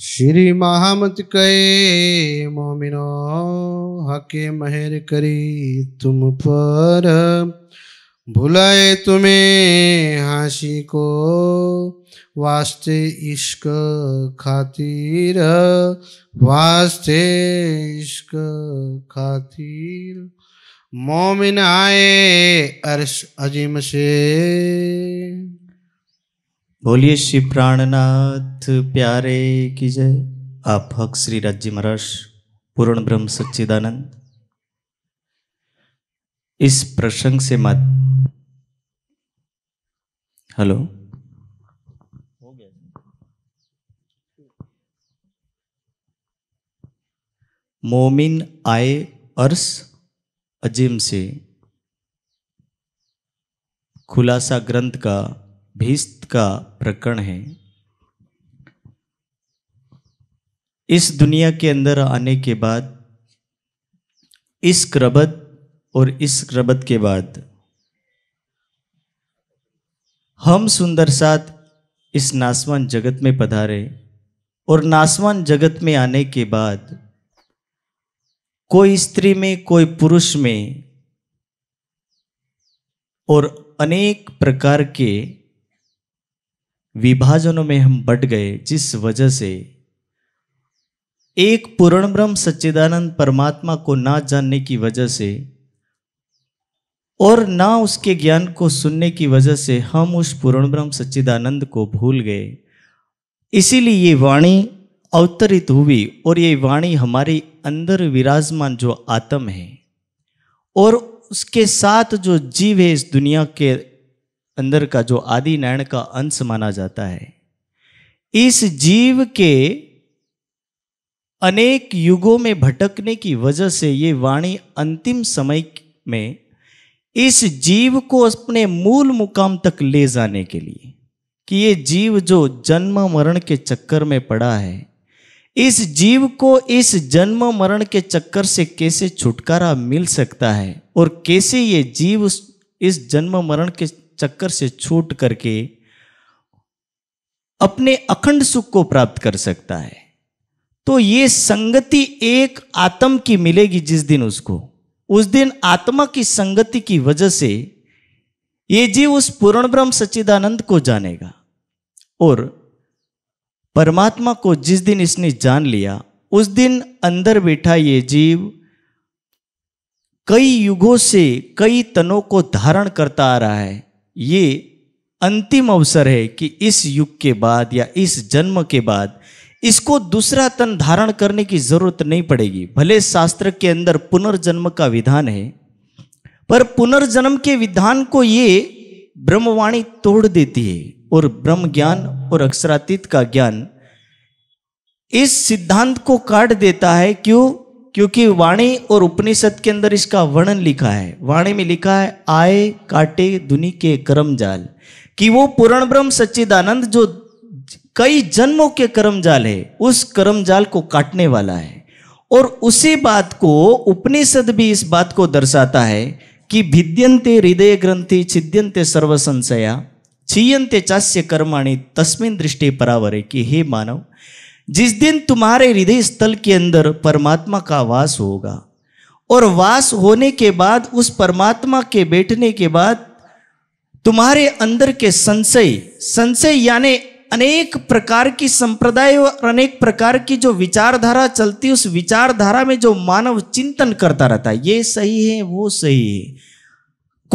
श्री महामत कहे मोमिनो हके महर करी तुम पर भुलाए तुम्हें हाशी को वास्ते इश्क खातिर वास्ते इश्क खातिर मोमिन आए अर्श अजीम से बोलिए श्री प्राणनाथ प्यारे की जय आप हक श्री राज्य महाराज पूर्ण ब्रह्म सच्चिदानंद इस प्रसंग से मत हेलो हो गया मोमिन आए अर्स अजीम से खुलासा ग्रंथ का भीष्ट का प्रकरण है इस दुनिया के अंदर आने के बाद इस क्रबत और इस क्रबत के बाद हम सुंदर साथ इस नासवान जगत में पधारे और नासवान जगत में आने के बाद कोई स्त्री में कोई पुरुष में और अनेक प्रकार के विभाजनों में हम बट गए जिस वजह से एक पूर्ण ब्रह्म सच्चिदानंद परमात्मा को ना जानने की वजह से और ना उसके ज्ञान को सुनने की वजह से हम उस पूर्ण ब्रह्म सच्चिदानंद को भूल गए इसीलिए ये वाणी अवतरित हुई और ये वाणी हमारे अंदर विराजमान जो आत्म है और उसके साथ जो जीव है इस दुनिया के अंदर का जो आदि नारायण का अंश माना जाता है इस जीव के अनेक युगों में भटकने की वजह से ये वाणी अंतिम समय में इस जीव को अपने मूल मुकाम तक ले जाने के लिए कि ये जीव जो जन्म मरण के चक्कर में पड़ा है इस जीव को इस जन्म मरण के चक्कर से कैसे छुटकारा मिल सकता है और कैसे ये जीव इस जन्म मरण के चक्कर से छूट करके अपने अखंड सुख को प्राप्त कर सकता है तो ये संगति एक आत्म की मिलेगी जिस दिन उसको उस दिन आत्मा की संगति की वजह से ये जीव उस पूर्ण ब्रह्म सच्चिदानंद को जानेगा और परमात्मा को जिस दिन इसने जान लिया उस दिन अंदर बैठा ये जीव कई युगों से कई तनों को धारण करता आ रहा है ये अंतिम अवसर है कि इस युग के बाद या इस जन्म के बाद इसको दूसरा तन धारण करने की जरूरत नहीं पड़ेगी भले शास्त्र के अंदर पुनर्जन्म का विधान है पर पुनर्जन्म के विधान को ये ब्रह्मवाणी तोड़ देती है और ब्रह्म ज्ञान और अक्षरातीत का ज्ञान इस सिद्धांत को काट देता है क्यों क्योंकि वाणी और उपनिषद के अंदर इसका वर्णन लिखा है वाणी में लिखा है आए काटे दुनी के कर्म जाल कि वो पूर्ण ब्रह्म सच्चिदानंद जो कई जन्मों के कर्म जाल है उस कर्म जाल को काटने वाला है और उसी बात को उपनिषद भी इस बात को दर्शाता है कि भिद्यंते हृदय ग्रंथि छिद्यंते सर्व संशया छीयंते चास्य कर्माणी तस्मिन दृष्टि परावर कि हे मानव जिस दिन तुम्हारे हृदय स्थल के अंदर परमात्मा का वास होगा और वास होने के बाद उस परमात्मा के बैठने के बाद तुम्हारे अंदर के संशय संशय यानी अनेक प्रकार की संप्रदाय और अनेक प्रकार की जो विचारधारा चलती उस विचारधारा में जो मानव चिंतन करता रहता है ये सही है वो सही है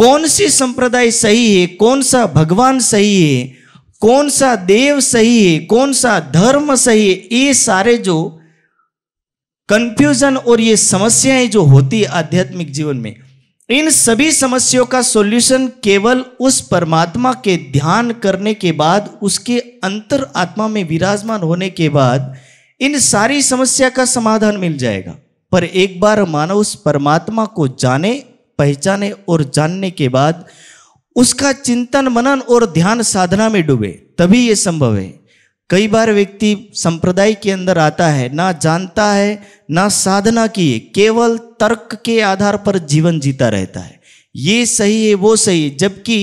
कौन सी संप्रदाय सही है कौन सा भगवान सही है कौन सा देव सही है कौन सा धर्म सही है ये सारे जो कंफ्यूजन और ये समस्याएं जो होती है आध्यात्मिक जीवन में इन सभी समस्याओं का सॉल्यूशन केवल उस परमात्मा के ध्यान करने के बाद उसके अंतर आत्मा में विराजमान होने के बाद इन सारी समस्या का समाधान मिल जाएगा पर एक बार मानव उस परमात्मा को जाने पहचाने और जानने के बाद उसका चिंतन मनन और ध्यान साधना में डूबे तभी ये संभव है कई बार व्यक्ति संप्रदाय के अंदर आता है ना जानता है ना साधना की है केवल तर्क के आधार पर जीवन जीता रहता है ये सही है वो सही है जबकि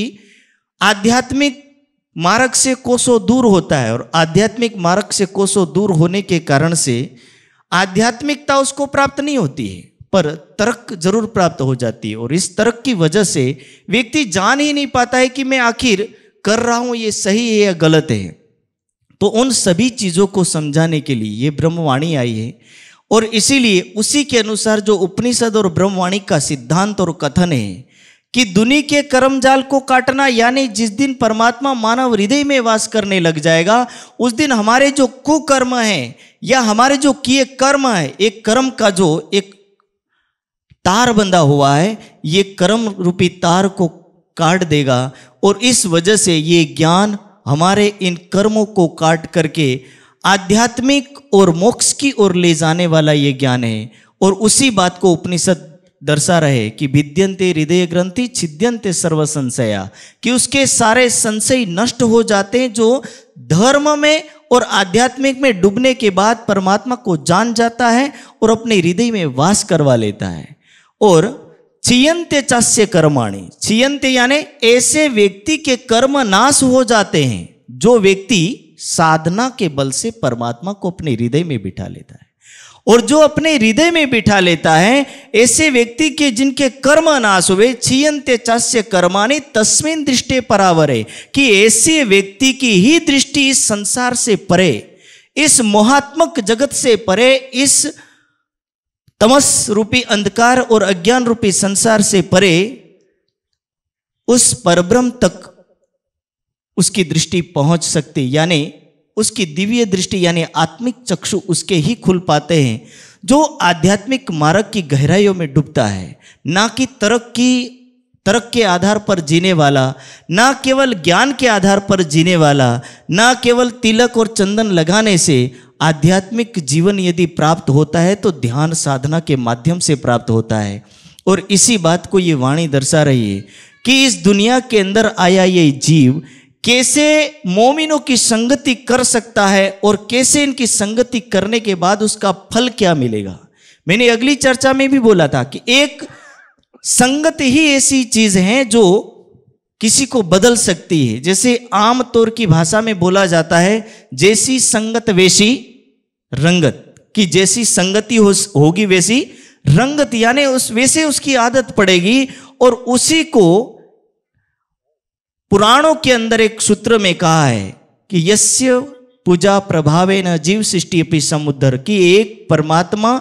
आध्यात्मिक मार्ग से कोसों दूर होता है और आध्यात्मिक मार्ग से कोसों दूर होने के कारण से आध्यात्मिकता उसको प्राप्त नहीं होती है पर तर्क जरूर प्राप्त हो जाती है और इस तर्क की वजह से व्यक्ति जान ही नहीं पाता है कि मैं आखिर कर रहा हूं ये सही है या गलत है तो उन सभी चीज़ों को समझाने के लिए ये ब्रह्मवाणी आई है और इसीलिए उसी के अनुसार जो उपनिषद और ब्रह्मवाणी का सिद्धांत और कथन है कि दुनिया के कर्म जाल को काटना यानी जिस दिन परमात्मा मानव हृदय में वास करने लग जाएगा उस दिन हमारे जो कुकर्म है या हमारे जो किए कर्म है एक कर्म का जो एक तार बंधा हुआ है ये कर्म रूपी तार को काट देगा और इस वजह से ये ज्ञान हमारे इन कर्मों को काट करके आध्यात्मिक और मोक्ष की ओर ले जाने वाला ये ज्ञान है और उसी बात को उपनिषद दर्शा रहे कि भिद्यंते हृदय ग्रंथि छिद्यंते सर्व संशया कि उसके सारे संशय नष्ट हो जाते हैं जो धर्म में और आध्यात्मिक में डूबने के बाद परमात्मा को जान जाता है और अपने हृदय में वास करवा लेता है और चियंत चस्य कर्माणी चियंत यानी ऐसे व्यक्ति के कर्म नाश हो जाते हैं जो व्यक्ति साधना के बल से परमात्मा को अपने हृदय में बिठा लेता है और जो अपने हृदय में बिठा लेता है ऐसे व्यक्ति के जिनके कर्म नाश हुए चियंत चास्य कर्माणी तस्मिन दृष्टि है कि ऐसे व्यक्ति की ही दृष्टि इस संसार से परे इस मोहात्मक जगत से परे इस तमस रूपी अंधकार और अज्ञान रूपी संसार से परे उस परब्रह्म तक उसकी दृष्टि पहुंच सकती यानी उसकी दिव्य दृष्टि यानी आत्मिक चक्षु उसके ही खुल पाते हैं जो आध्यात्मिक मार्ग की गहराइयों में डूबता है ना कि तरक्की तर्क के आधार पर जीने वाला ना केवल ज्ञान के आधार पर जीने वाला ना केवल तिलक और चंदन लगाने से आध्यात्मिक जीवन यदि प्राप्त होता है तो ध्यान साधना के माध्यम से प्राप्त होता है और इसी बात को ये वाणी दर्शा रही है कि इस दुनिया के अंदर आया ये जीव कैसे मोमिनों की संगति कर सकता है और कैसे इनकी संगति करने के बाद उसका फल क्या मिलेगा मैंने अगली चर्चा में भी बोला था कि एक संगत ही ऐसी चीज है जो किसी को बदल सकती है जैसे आम तौर की भाषा में बोला जाता है जैसी संगत वैसी रंगत कि जैसी संगति हो, होगी वैसी रंगत यानी उस वैसे उसकी आदत पड़ेगी और उसी को पुराणों के अंदर एक सूत्र में कहा है कि यस्य पूजा प्रभावे न जीव सृष्टि अपनी समुद्र की एक परमात्मा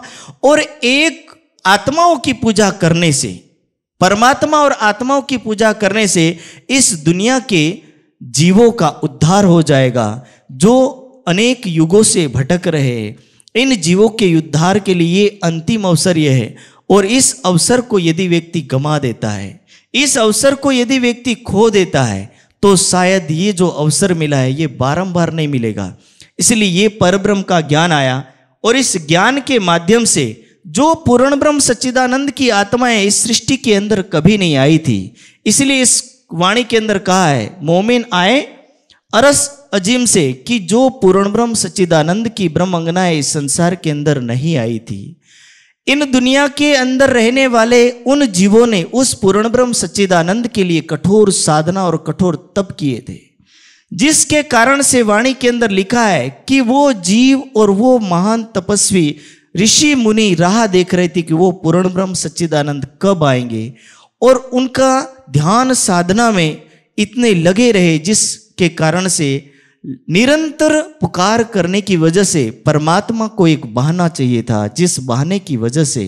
और एक आत्माओं की पूजा करने से परमात्मा और आत्माओं की पूजा करने से इस दुनिया के जीवों का उद्धार हो जाएगा जो अनेक युगों से भटक रहे इन जीवों के उद्धार के लिए अंतिम अवसर यह है और इस अवसर को यदि व्यक्ति गमा देता है इस अवसर को यदि व्यक्ति खो देता है तो शायद ये जो अवसर मिला है ये बारंबार नहीं मिलेगा इसलिए ये परब्रह्म का ज्ञान आया और इस ज्ञान के माध्यम से जो पूर्ण ब्रह्म सच्चिदानंद की आत्माएं इस सृष्टि के अंदर कभी नहीं आई थी इसलिए इस वाणी के अंदर कहा है मोमिन आए अरस अजीम से कि जो पूर्ण ब्रह्म सच्चिदानंद की ब्रह्म अंगनाएं इस संसार के अंदर नहीं आई थी इन दुनिया के अंदर रहने वाले उन जीवों ने उस पूर्ण ब्रह्म सच्चिदानंद के लिए कठोर साधना और कठोर तप किए थे जिसके कारण से वाणी के अंदर लिखा है कि वो जीव और वो महान तपस्वी ऋषि मुनि राह देख रहे थे कि वो पूर्ण ब्रह्म सच्चिदानंद कब आएंगे और उनका ध्यान साधना में इतने लगे रहे जिसके कारण से निरंतर पुकार करने की वजह से परमात्मा को एक बहाना चाहिए था जिस बहाने की वजह से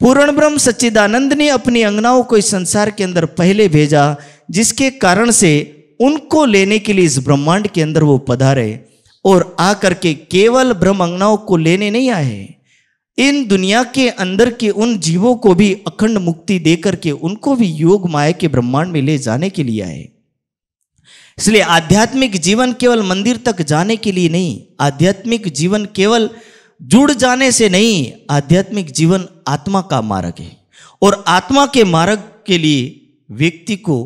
पूर्ण ब्रह्म सच्चिदानंद ने अपनी अंगनाओं को इस संसार के अंदर पहले भेजा जिसके कारण से उनको लेने के लिए इस ब्रह्मांड के अंदर वो पधारे और आकर के केवल ब्रह्म अंगनाओं को लेने नहीं आए इन दुनिया के अंदर के उन जीवों को भी अखंड मुक्ति देकर के उनको भी योग माया के ब्रह्मांड में ले जाने के लिए आए इसलिए आध्यात्मिक जीवन केवल मंदिर तक जाने के लिए नहीं आध्यात्मिक जीवन केवल जुड़ जाने से नहीं आध्यात्मिक जीवन आत्मा का मार्ग है और आत्मा के मार्ग के लिए व्यक्ति को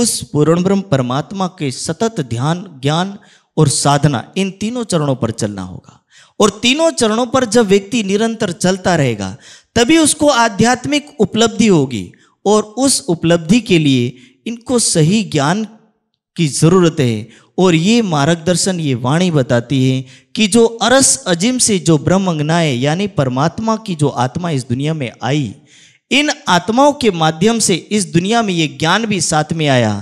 उस पूर्ण ब्रह्म परमात्मा के सतत ध्यान ज्ञान और साधना इन तीनों चरणों पर चलना होगा और तीनों चरणों पर जब व्यक्ति निरंतर चलता रहेगा तभी उसको आध्यात्मिक उपलब्धि होगी और उस उपलब्धि के लिए इनको सही ज्ञान की ज़रूरत है और ये मार्गदर्शन ये वाणी बताती है कि जो अरस अजिम से जो ब्रह्मंगनाएँ यानी परमात्मा की जो आत्मा इस दुनिया में आई इन आत्माओं के माध्यम से इस दुनिया में ये ज्ञान भी साथ में आया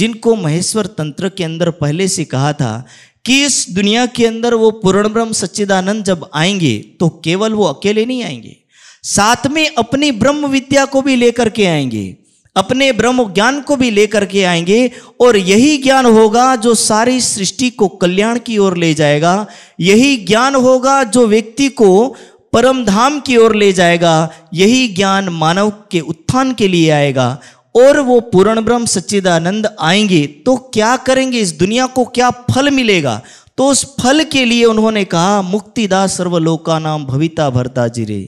जिनको महेश्वर तंत्र के अंदर पहले से कहा था कि इस दुनिया के अंदर वो पूर्ण ब्रह्म सच्चिदानंद जब आएंगे तो केवल वो अकेले नहीं आएंगे साथ में अपनी ब्रह्म विद्या को भी लेकर के आएंगे अपने ब्रह्म ज्ञान को भी लेकर के आएंगे और यही ज्ञान होगा जो सारी सृष्टि को कल्याण की ओर ले जाएगा यही ज्ञान होगा जो व्यक्ति को परम धाम की ओर ले जाएगा यही ज्ञान मानव के उत्थान के लिए आएगा और वो पूर्ण ब्रह्म सच्चिदानंद आएंगे तो क्या करेंगे इस दुनिया को क्या फल मिलेगा तो उस फल के लिए उन्होंने कहा मुक्तिदा सर्वलोका नाम भविता भरता जिरे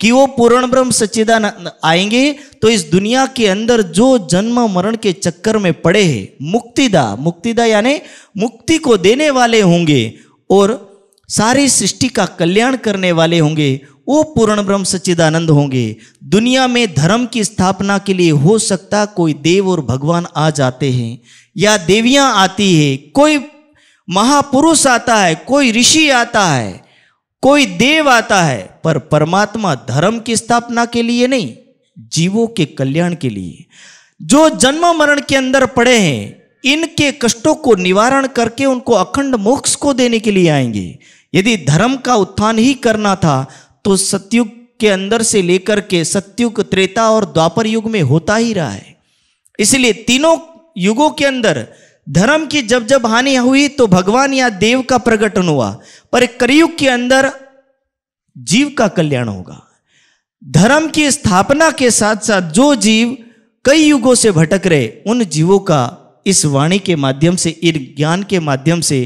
कि वो पूर्ण ब्रह्म सच्चिदानंद आएंगे तो इस दुनिया के अंदर जो जन्म मरण के चक्कर में पड़े हैं मुक्तिदा मुक्तिदा यानी मुक्ति को देने वाले होंगे और सारी सृष्टि का कल्याण करने वाले होंगे वो पूर्ण ब्रह्म सच्चिदानंद होंगे दुनिया में धर्म की स्थापना के लिए हो सकता कोई देव और भगवान आ जाते हैं या देवियां आती है कोई महापुरुष आता है कोई ऋषि आता है कोई देव आता है पर परमात्मा धर्म की स्थापना के लिए नहीं जीवों के कल्याण के लिए जो जन्म मरण के अंदर पड़े हैं इनके कष्टों को निवारण करके उनको अखंड मोक्ष को देने के लिए आएंगे यदि धर्म का उत्थान ही करना था तो सत्युग के अंदर से लेकर के सत्युग त्रेता और द्वापर युग में होता ही रहा है इसलिए तीनों युगों के अंदर धर्म की जब जब हानि हुई तो भगवान या देव का प्रकटन हुआ पर कलयुग के अंदर जीव का कल्याण होगा धर्म की स्थापना के साथ साथ जो जीव कई युगों से भटक रहे उन जीवों का इस वाणी के माध्यम से इन ज्ञान के माध्यम से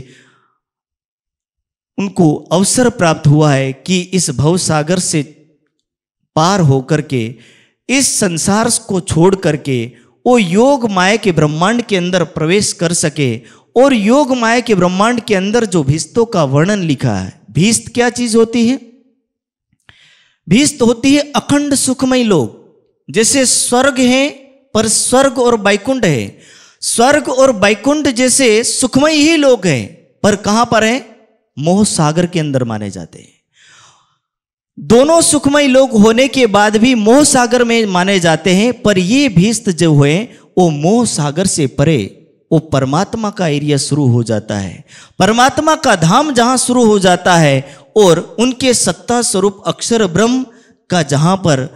उनको अवसर प्राप्त हुआ है कि इस भव सागर से पार होकर के इस संसार को छोड़ करके वो योग माया के ब्रह्मांड के अंदर प्रवेश कर सके और योग माया के ब्रह्मांड के अंदर जो भीस्तों का वर्णन लिखा है भीस्त क्या चीज होती है भीस्त होती है अखंड सुखमय लोग जैसे स्वर्ग है पर स्वर्ग और बैकुंड है स्वर्ग और बैकुंड जैसे सुखमय ही लोग हैं पर कहां पर हैं मोह सागर के अंदर माने जाते हैं दोनों सुखमय लोग होने के बाद भी मोह सागर में माने जाते हैं पर ये भीस्त जो हुए वो मोह सागर से परे वो परमात्मा का एरिया शुरू हो जाता है परमात्मा का धाम जहां शुरू हो जाता है और उनके सत्ता स्वरूप अक्षर ब्रह्म का जहां पर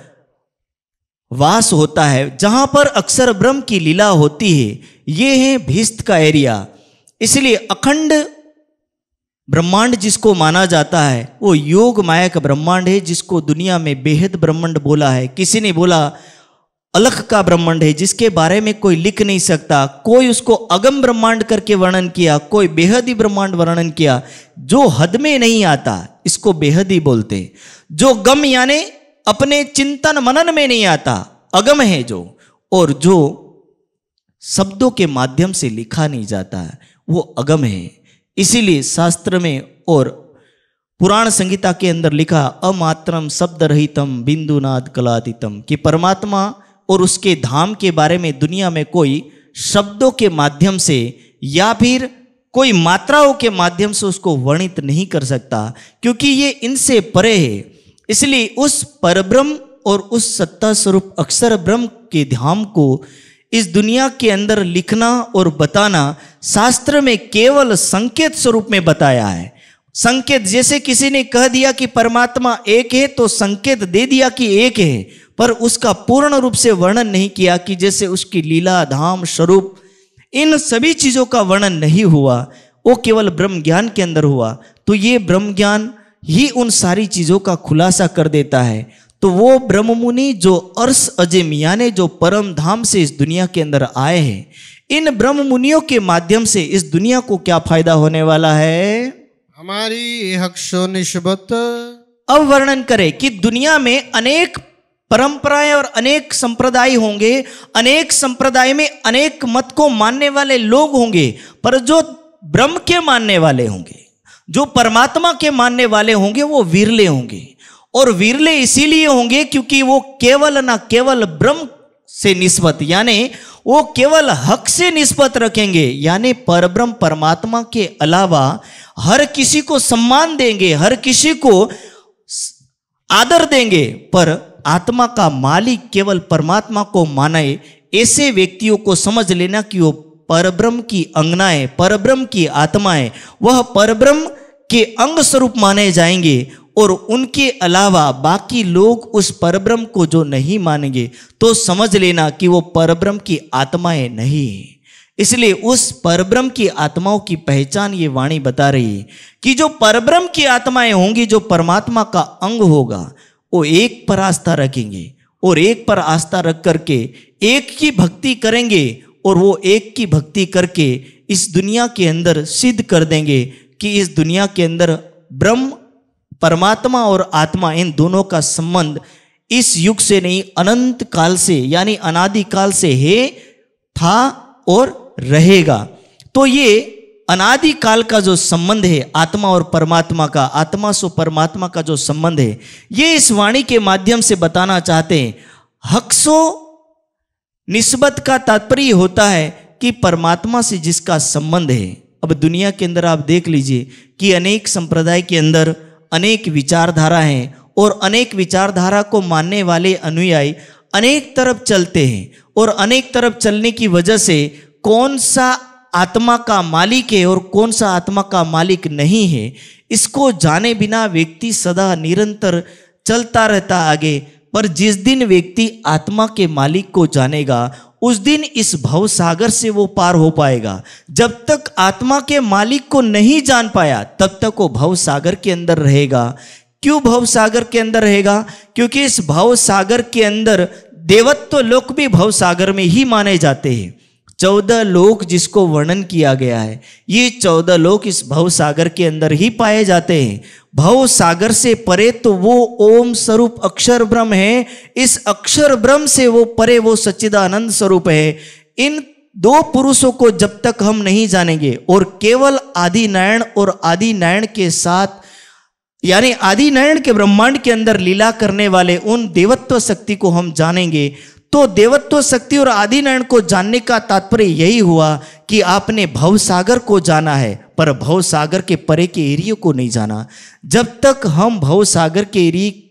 वास होता है जहां पर अक्षर ब्रह्म की लीला होती है ये है भीस्त का एरिया इसलिए अखंड ब्रह्मांड जिसको माना जाता है वो योग माया का ब्रह्मांड है जिसको दुनिया में बेहद ब्रह्मांड बोला है किसी ने बोला अलख का ब्रह्मांड है जिसके बारे में कोई लिख नहीं सकता कोई उसको अगम ब्रह्मांड करके वर्णन किया कोई बेहद ही ब्रह्मांड वर्णन किया जो हद में नहीं आता इसको बेहद ही बोलते जो गम यानी अपने चिंतन मनन में नहीं आता अगम है जो और जो शब्दों के माध्यम से लिखा नहीं जाता वो अगम है इसीलिए शास्त्र में और पुराण संगीता के अंदर लिखा अमात्रम शब्द रहितम बिंदुनाद कलादितम कि परमात्मा और उसके धाम के बारे में दुनिया में कोई शब्दों के माध्यम से या फिर कोई मात्राओं के माध्यम से उसको वर्णित नहीं कर सकता क्योंकि ये इनसे परे है इसलिए उस परब्रह्म और उस सत्ता स्वरूप अक्षर ब्रह्म के धाम को इस दुनिया के अंदर लिखना और बताना शास्त्र में केवल संकेत स्वरूप में बताया है संकेत जैसे किसी ने कह दिया कि परमात्मा एक है तो संकेत दे दिया कि एक है पर उसका पूर्ण रूप से वर्णन नहीं किया कि जैसे उसकी लीला धाम स्वरूप इन सभी चीज़ों का वर्णन नहीं हुआ वो केवल ब्रह्म ज्ञान के अंदर हुआ तो ये ब्रह्म ज्ञान ही उन सारी चीज़ों का खुलासा कर देता है तो वो ब्रह्म मुनि जो अर्स अजिम यानी जो परम धाम से इस दुनिया के अंदर आए हैं इन ब्रह्म मुनियों के माध्यम से इस दुनिया को क्या फायदा होने वाला है हमारी हक्षो अब वर्णन करें कि दुनिया में अनेक परंपराएं और अनेक संप्रदाय होंगे अनेक संप्रदाय में अनेक मत को मानने वाले लोग होंगे पर जो ब्रह्म के मानने वाले होंगे जो परमात्मा के मानने वाले होंगे वो विरले होंगे और विरले इसीलिए होंगे क्योंकि वो केवल ना केवल ब्रह्म से निस्बत यानी वो केवल हक से निस्बत रखेंगे यानी परब्रह्म परमात्मा के अलावा हर किसी को सम्मान देंगे हर किसी को आदर देंगे पर आत्मा का मालिक केवल परमात्मा को माने ऐसे व्यक्तियों को समझ लेना कि वो परब्रह्म की अंगनाएं परब्रह्म की आत्माएं वह परब्रह्म के अंग स्वरूप माने जाएंगे और उनके अलावा बाकी लोग उस परब्रह्म को जो नहीं मानेंगे तो समझ लेना कि वो परब्रह्म की आत्माएं नहीं है इसलिए उस परब्रह्म की आत्माओं की पहचान ये वाणी बता रही है कि जो परब्रह्म की आत्माएं होंगी जो परमात्मा का अंग होगा वो एक पर आस्था रखेंगे और एक पर आस्था रख करके एक की भक्ति करेंगे और वो एक की भक्ति करके इस दुनिया के अंदर सिद्ध कर देंगे कि इस दुनिया के अंदर ब्रह्म परमात्मा और आत्मा इन दोनों का संबंध इस युग से नहीं अनंत काल से यानी अनादि काल से है था और रहेगा तो ये अनादि काल का जो संबंध है आत्मा और परमात्मा का आत्मा सो परमात्मा का जो संबंध है ये इस वाणी के माध्यम से बताना चाहते हैं हक्सो निस्बत का तात्पर्य होता है कि परमात्मा से जिसका संबंध है अब दुनिया के अंदर आप देख लीजिए कि अनेक संप्रदाय के अंदर अनेक विचारधारा हैं और अनेक विचारधारा को मानने वाले अनुयायी अनेक तरफ चलते हैं और अनेक तरफ चलने की वजह से कौन सा आत्मा का मालिक है और कौन सा आत्मा का मालिक नहीं है इसको जाने बिना व्यक्ति सदा निरंतर चलता रहता आगे पर जिस दिन व्यक्ति आत्मा के मालिक को जानेगा उस दिन इस भव सागर से वो पार हो पाएगा जब तक आत्मा के मालिक को नहीं जान पाया तब तक वो भव सागर के अंदर रहेगा क्यों भव सागर के अंदर रहेगा क्योंकि इस भव सागर के अंदर देवत्व लोक भी भव सागर में ही माने जाते हैं चौदह लोक जिसको वर्णन किया गया है ये चौदह लोक इस भव सागर के अंदर ही पाए जाते हैं भव सागर से परे तो वो ओम स्वरूप अक्षर ब्रह्म है इस अक्षर ब्रह्म से वो परे वो सच्चिदानंद स्वरूप है इन दो पुरुषों को जब तक हम नहीं जानेंगे और केवल आदि नारायण और आदि नारायण के साथ यानी आदि नारायण के ब्रह्मांड के अंदर लीला करने वाले उन देवत्व शक्ति को हम जानेंगे तो देवत्व शक्ति और आदि को जानने का तात्पर्य यही हुआ कि आपने भव सागर को जाना है पर भव सागर के परे के एरिए को नहीं जाना जब तक हम भव सागर के एरिए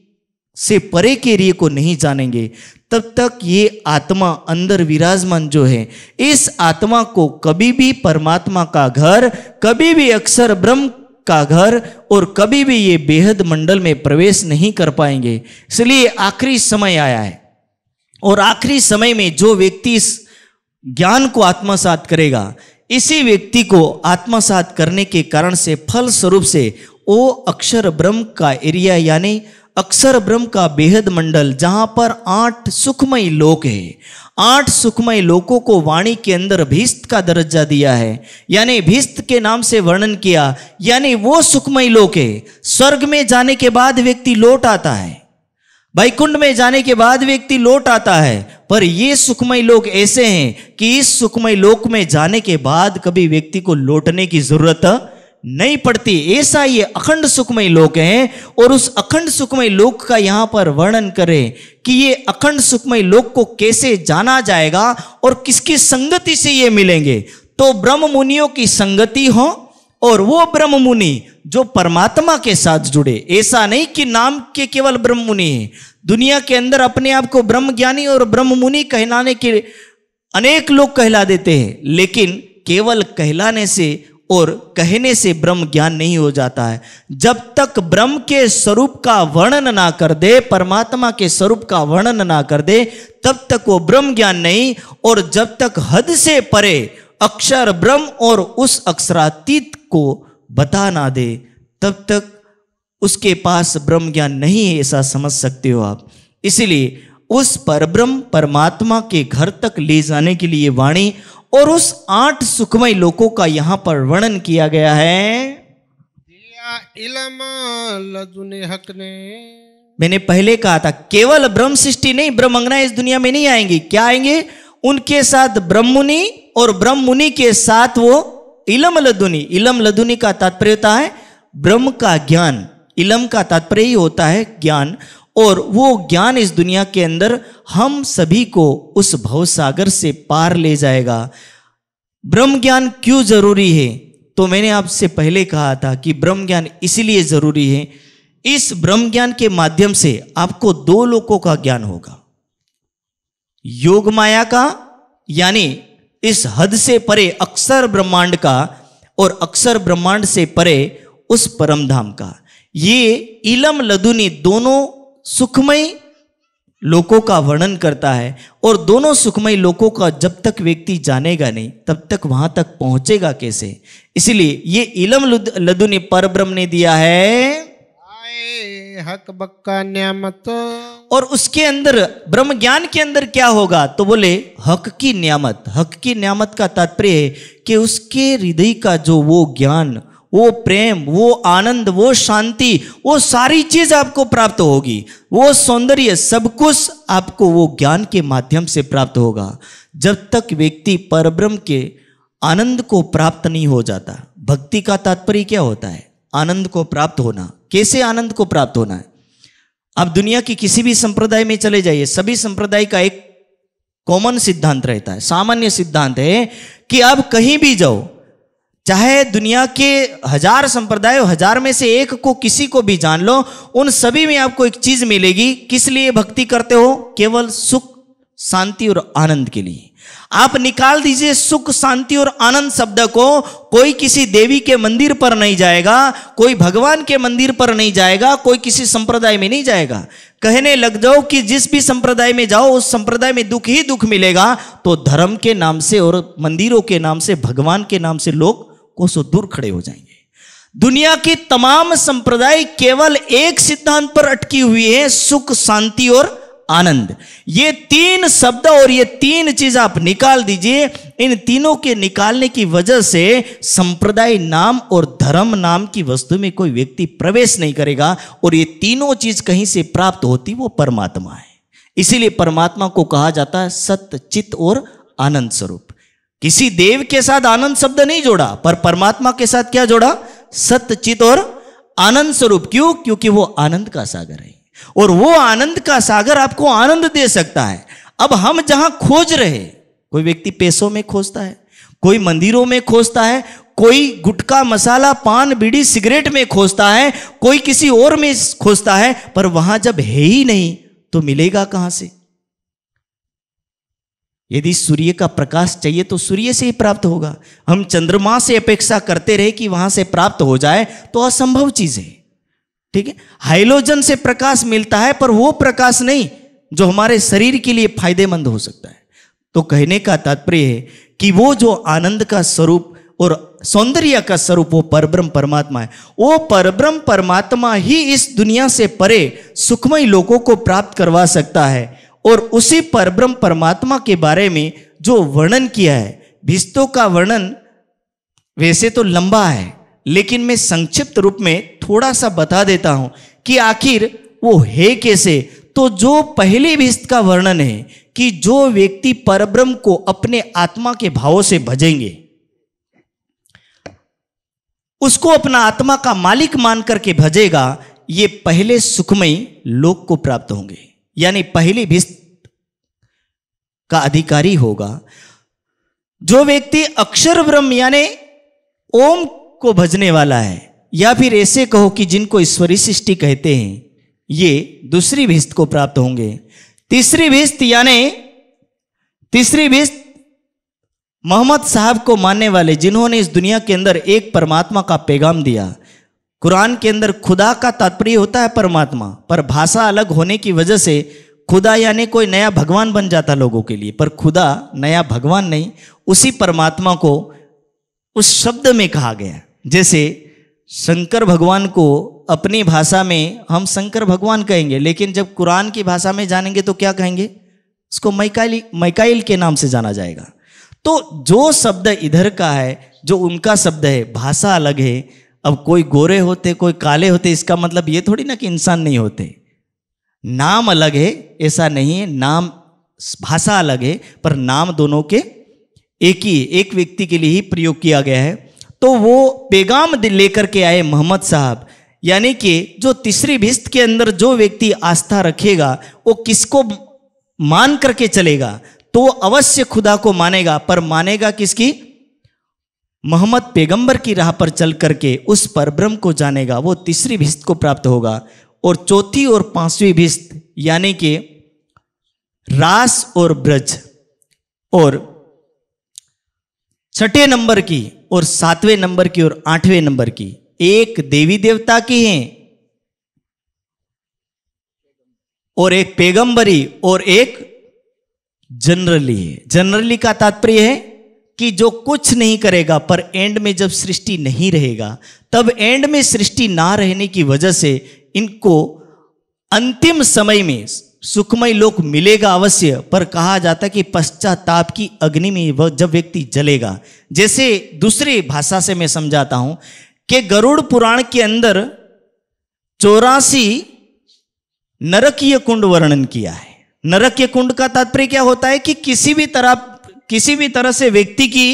से परे के एरिए को नहीं जानेंगे तब तक ये आत्मा अंदर विराजमान जो है इस आत्मा को कभी भी परमात्मा का घर कभी भी अक्षर ब्रह्म का घर और कभी भी ये बेहद मंडल में प्रवेश नहीं कर पाएंगे इसलिए आखिरी समय आया है और आखिरी समय में जो व्यक्ति इस ज्ञान को आत्मसात करेगा इसी व्यक्ति को आत्मसात करने के कारण से फल स्वरूप से ओ अक्षर ब्रह्म का एरिया यानी अक्षर ब्रह्म का बेहद मंडल जहां पर आठ सुखमय लोक है आठ सुखमय लोकों को वाणी के अंदर भीस्त का दर्जा दिया है यानी भीस्त के नाम से वर्णन किया यानी वो सुखमय लोक है स्वर्ग में जाने के बाद व्यक्ति लौट आता है वैकुंठ में जाने के बाद व्यक्ति लौट आता है पर ये सुखमय लोग ऐसे हैं कि इस सुखमय लोक में जाने के बाद कभी व्यक्ति को लौटने की जरूरत नहीं पड़ती ऐसा ये अखंड सुखमय लोक है और उस अखंड सुखमय लोक का यहां पर वर्णन करें कि ये अखंड सुखमय लोक को कैसे जाना जाएगा और किसकी संगति से ये मिलेंगे तो ब्रह्म मुनियों की संगति हो और वो ब्रह्म मुनि जो परमात्मा के साथ जुड़े ऐसा नहीं कि नाम के केवल ब्रह्म मुनि है दुनिया के अंदर अपने आप को ब्रह्म ज्ञानी और ब्रह्म मुनि कहलाने के अनेक लोग कहला देते हैं लेकिन केवल कहलाने से और कहने से ब्रह्म ज्ञान नहीं हो जाता है जब तक ब्रह्म के स्वरूप का वर्णन ना कर दे परमात्मा के स्वरूप का वर्णन ना कर दे तब तक वो ब्रह्म ज्ञान नहीं और जब तक हद से परे अक्षर ब्रह्म और उस अक्षरातीत को बता ना दे तब तक उसके पास ब्रह्म ज्ञान नहीं है ऐसा समझ सकते हो आप इसलिए उस परब्रह्म परमात्मा के घर तक ले जाने के लिए वाणी और उस आठ सुखमय लोकों का यहां पर वर्णन किया गया है हक ने मैंने पहले कहा था केवल ब्रह्म सृष्टि नहीं ब्रह्म अंगना इस दुनिया में नहीं आएंगे क्या आएंगे उनके साथ ब्रह्मुनि और ब्रह्म मुनि के साथ वो इलम लदुनी इलम लदुनी का तात्पर्य होता है ब्रह्म का ज्ञान इलम का तात्पर्य ही होता है ज्ञान और वो ज्ञान इस दुनिया के अंदर हम सभी को उस भवसागर से पार ले जाएगा ब्रह्म ज्ञान क्यों जरूरी है तो मैंने आपसे पहले कहा था कि ब्रह्म ज्ञान इसलिए जरूरी है इस ब्रह्म ज्ञान के माध्यम से आपको दो लोगों का ज्ञान होगा योग माया का यानी इस हद से परे अक्सर ब्रह्मांड का और अक्सर ब्रह्मांड से परे उस परम धाम का ये इलम लदुनी दोनों सुखमय लोकों का वर्णन करता है और दोनों सुखमय लोकों का जब तक व्यक्ति जानेगा नहीं तब तक वहां तक पहुंचेगा कैसे इसलिए ये इलम लदुनी परब्रह्म ने दिया है हक बक्का नियामत और उसके अंदर ब्रह्म ज्ञान के अंदर क्या होगा तो बोले हक की नियामत हक की नियामत का तात्पर्य है कि उसके हृदय का जो वो ज्ञान वो प्रेम वो आनंद वो शांति वो सारी चीज आपको प्राप्त होगी वो सौंदर्य सब कुछ आपको वो ज्ञान के माध्यम से प्राप्त होगा जब तक व्यक्ति परब्रह्म के आनंद को प्राप्त नहीं हो जाता भक्ति का तात्पर्य क्या होता है आनंद को प्राप्त होना कैसे आनंद को प्राप्त होना है आप दुनिया की किसी भी संप्रदाय में चले जाइए सभी संप्रदाय का एक कॉमन सिद्धांत रहता है सामान्य सिद्धांत है कि आप कहीं भी जाओ चाहे दुनिया के हजार संप्रदाय हजार में से एक को किसी को भी जान लो उन सभी में आपको एक चीज मिलेगी किस लिए भक्ति करते हो केवल सुख शांति और आनंद के लिए आप निकाल दीजिए सुख शांति और आनंद शब्द को कोई किसी देवी के मंदिर पर नहीं जाएगा कोई भगवान के मंदिर पर नहीं जाएगा कोई किसी संप्रदाय में नहीं जाएगा कहने लग जाओ कि जिस भी संप्रदाय में जाओ उस संप्रदाय में दुख ही दुख मिलेगा तो धर्म के नाम से और मंदिरों के नाम से भगवान के नाम से लोग कोसो दूर खड़े हो जाएंगे दुनिया की तमाम संप्रदाय केवल एक सिद्धांत पर अटकी हुई है सुख शांति और आनंद ये तीन शब्द और ये तीन चीज आप निकाल दीजिए इन तीनों के निकालने की वजह से संप्रदाय नाम और धर्म नाम की वस्तु में कोई व्यक्ति प्रवेश नहीं करेगा और ये तीनों चीज कहीं से प्राप्त होती वो परमात्मा है इसीलिए परमात्मा को कहा जाता है सत्य चित्त और आनंद स्वरूप किसी देव के साथ आनंद शब्द नहीं जोड़ा पर परमात्मा के साथ क्या जोड़ा सत्य चित्त और आनंद स्वरूप क्यों क्योंकि वो आनंद का सागर है और वो आनंद का सागर आपको आनंद दे सकता है अब हम जहां खोज रहे कोई व्यक्ति पैसों में खोजता है कोई मंदिरों में खोजता है कोई गुटखा मसाला पान बीड़ी सिगरेट में खोजता है कोई किसी और में खोजता है पर वहां जब है ही नहीं तो मिलेगा कहां से यदि सूर्य का प्रकाश चाहिए तो सूर्य से ही प्राप्त होगा हम चंद्रमा से अपेक्षा करते रहे कि वहां से प्राप्त हो जाए तो असंभव चीज है ठीक है हाइलोजन से प्रकाश मिलता है पर वो प्रकाश नहीं जो हमारे शरीर के लिए फायदेमंद हो सकता है तो कहने का तात्पर्य है कि वो जो आनंद का स्वरूप और सौंदर्य का स्वरूप वो परब्रह्म परमात्मा है वो परब्रह्म परमात्मा ही इस दुनिया से परे सुखमय लोगों को प्राप्त करवा सकता है और उसी परब्रह्म परमात्मा के बारे में जो वर्णन किया है भिस्तों का वर्णन वैसे तो लंबा है लेकिन मैं संक्षिप्त रूप में थोड़ा सा बता देता हूं कि आखिर वो है कैसे तो जो पहले भी इसका वर्णन है कि जो व्यक्ति परब्रह्म को अपने आत्मा के भावों से भजेंगे उसको अपना आत्मा का मालिक मान करके भजेगा ये पहले सुखमयी लोक को प्राप्त होंगे यानी पहली भिस्त का अधिकारी होगा जो व्यक्ति अक्षर ब्रह्म यानी ओम को भजने वाला है या फिर ऐसे कहो कि जिनको ईश्वरी सृष्टि कहते हैं ये दूसरी भिस्त को प्राप्त होंगे तीसरी भिस्त यानी तीसरी भिस्त मोहम्मद साहब को मानने वाले जिन्होंने इस दुनिया के अंदर एक परमात्मा का पैगाम दिया कुरान के अंदर खुदा का तात्पर्य होता है परमात्मा पर भाषा अलग होने की वजह से खुदा यानी कोई नया भगवान बन जाता लोगों के लिए पर खुदा नया भगवान नहीं उसी परमात्मा को उस शब्द में कहा गया जैसे शंकर भगवान को अपनी भाषा में हम शंकर भगवान कहेंगे लेकिन जब कुरान की भाषा में जानेंगे तो क्या कहेंगे उसको मैकाइल मैकाइल के नाम से जाना जाएगा तो जो शब्द इधर का है जो उनका शब्द है भाषा अलग है अब कोई गोरे होते कोई काले होते इसका मतलब ये थोड़ी ना कि इंसान नहीं होते नाम अलग है ऐसा नहीं है नाम भाषा अलग है पर नाम दोनों के एक ही एक व्यक्ति के लिए ही प्रयोग किया गया है तो वो पैगाम लेकर के आए मोहम्मद साहब यानी कि जो तीसरी भिस्त के अंदर जो व्यक्ति आस्था रखेगा वो किसको मान करके चलेगा तो वो अवश्य खुदा को मानेगा पर मानेगा किसकी मोहम्मद पैगंबर की राह पर चल करके उस पर ब्रह्म को जानेगा वो तीसरी भिस्त को प्राप्त होगा और चौथी और पांचवी भिस्त यानी कि रास और ब्रज और छठे नंबर की और सातवें नंबर की और आठवें नंबर की एक देवी देवता की है और एक पैगंबरी और एक जनरली है जनरली का तात्पर्य है कि जो कुछ नहीं करेगा पर एंड में जब सृष्टि नहीं रहेगा तब एंड में सृष्टि ना रहने की वजह से इनको अंतिम समय में सुखमय लोक मिलेगा अवश्य पर कहा जाता है कि पश्चाताप की अग्नि में वह जब व्यक्ति जलेगा जैसे दूसरी भाषा से मैं समझाता हूं कि गरुड़ पुराण के अंदर चौरासी नरकीय कुंड वर्णन किया है नरकीय कुंड का तात्पर्य क्या होता है कि किसी भी तरह किसी भी तरह से व्यक्ति की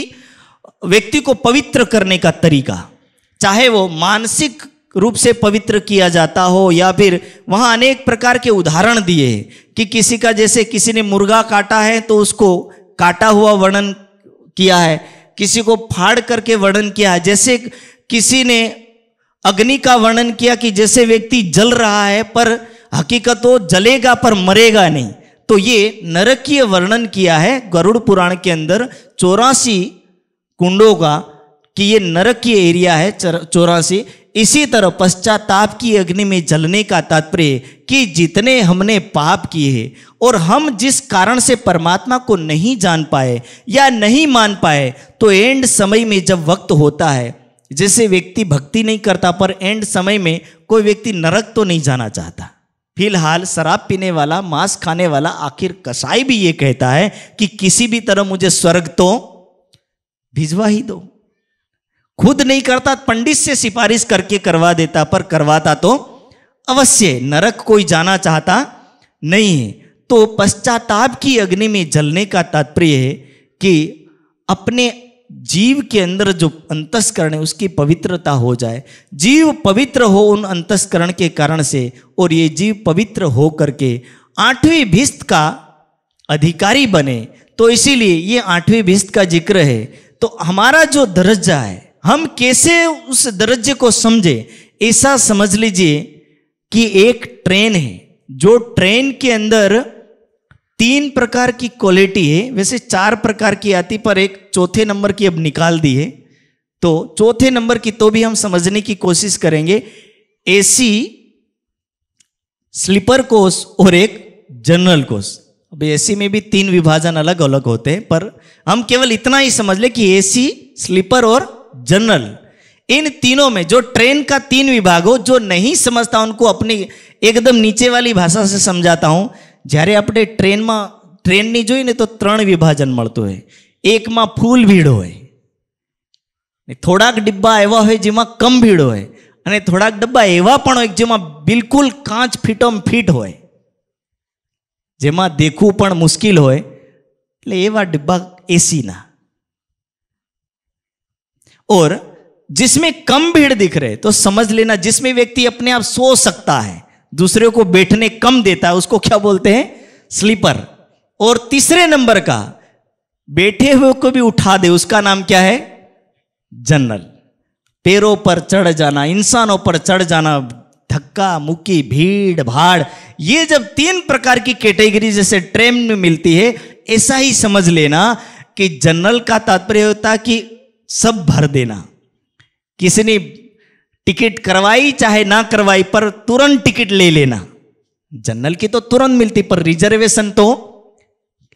व्यक्ति को पवित्र करने का तरीका चाहे वो मानसिक रूप से पवित्र किया जाता हो या फिर वहाँ अनेक प्रकार के उदाहरण दिए कि किसी का जैसे किसी ने मुर्गा काटा है तो उसको काटा हुआ वर्णन किया है किसी को फाड़ करके वर्णन किया है जैसे किसी ने अग्नि का वर्णन किया कि जैसे व्यक्ति जल रहा है पर हकीकत तो जलेगा पर मरेगा नहीं तो ये नरकीय वर्णन किया है गरुड़ पुराण के अंदर चौरासी कुंडों का कि ये नरक की एरिया है चौरासी इसी तरह पश्चाताप की अग्नि में जलने का तात्पर्य कि जितने हमने पाप किए हैं और हम जिस कारण से परमात्मा को नहीं जान पाए या नहीं मान पाए तो एंड समय में जब वक्त होता है जैसे व्यक्ति भक्ति नहीं करता पर एंड समय में कोई व्यक्ति नरक तो नहीं जाना चाहता फिलहाल शराब पीने वाला मांस खाने वाला आखिर कसाई भी ये कहता है कि किसी भी तरह मुझे स्वर्ग तो भिजवा ही दो खुद नहीं करता पंडित से सिफारिश करके करवा देता पर करवाता तो अवश्य नरक कोई जाना चाहता नहीं है तो पश्चाताप की अग्नि में जलने का तात्पर्य है कि अपने जीव के अंदर जो अंतस्करण है उसकी पवित्रता हो जाए जीव पवित्र हो उन अंतस्करण के कारण से और ये जीव पवित्र हो करके आठवीं भिस्त का अधिकारी बने तो इसीलिए ये आठवीं भिस्त का जिक्र है तो हमारा जो दर्जा है हम कैसे उस दर्जे को समझे ऐसा समझ लीजिए कि एक ट्रेन है जो ट्रेन के अंदर तीन प्रकार की क्वालिटी है वैसे चार प्रकार की आती पर एक चौथे नंबर की अब निकाल दी है तो चौथे नंबर की तो भी हम समझने की कोशिश करेंगे एसी स्लीपर कोस और एक जनरल कोस अब एसी में भी तीन विभाजन अलग अलग होते हैं पर हम केवल इतना ही समझ ले कि एसी स्लीपर और जनरल इन तीनों में जो ट्रेन का तीन विभाग हो जो नहीं समझता उनको अपनी એકદમ નીચે વાળી ભાષા સે સમજાતા હું જ્યારે આપણે ટ્રેનમાં ટ્રેનની જોઈએ ને તો ત્રણ વિભાજન મળતું હોય એકમાં ફૂલ ભીડ હોય થોડાક ડબ્બા એવા હોય જેમાં કમ ભીડ હોય અને થોડાક ડબ્બા એવા પણ હોય જેમાં બિલકુલ કાચ ફીટોમ ફીટ હોય જેમાં દેખવું પણ મુશ્કેલ હોય એટલે એવા ડબ્બા એસીના और जिसमें कम भीड़ दिख रहे तो समझ लेना जिसमें व्यक्ति अपने आप सो सकता है दूसरे को बैठने कम देता है उसको क्या बोलते हैं स्लीपर और तीसरे नंबर का बैठे हुए को भी उठा दे उसका नाम क्या है जनरल पैरों पर चढ़ जाना इंसानों पर चढ़ जाना धक्का मुक्की भीड़ भाड़ ये जब तीन प्रकार की कैटेगरी जैसे ट्रेन में मिलती है ऐसा ही समझ लेना कि जनरल का तात्पर्य होता कि सब भर देना किसी ने टिकट करवाई चाहे ना करवाई पर तुरंत टिकट ले लेना जनरल की तो तुरंत मिलती पर रिजर्वेशन तो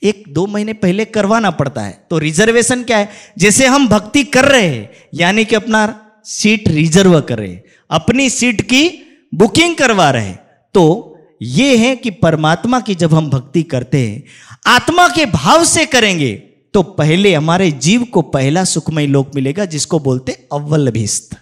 एक दो महीने पहले करवाना पड़ता है तो रिजर्वेशन क्या है जैसे हम भक्ति कर रहे हैं यानी कि अपना सीट रिजर्व कर रहे अपनी सीट की बुकिंग करवा रहे तो यह है कि परमात्मा की जब हम भक्ति करते हैं आत्मा के भाव से करेंगे तो पहले हमारे जीव को पहला सुखमय लोक मिलेगा जिसको बोलते अव्वल भिस्त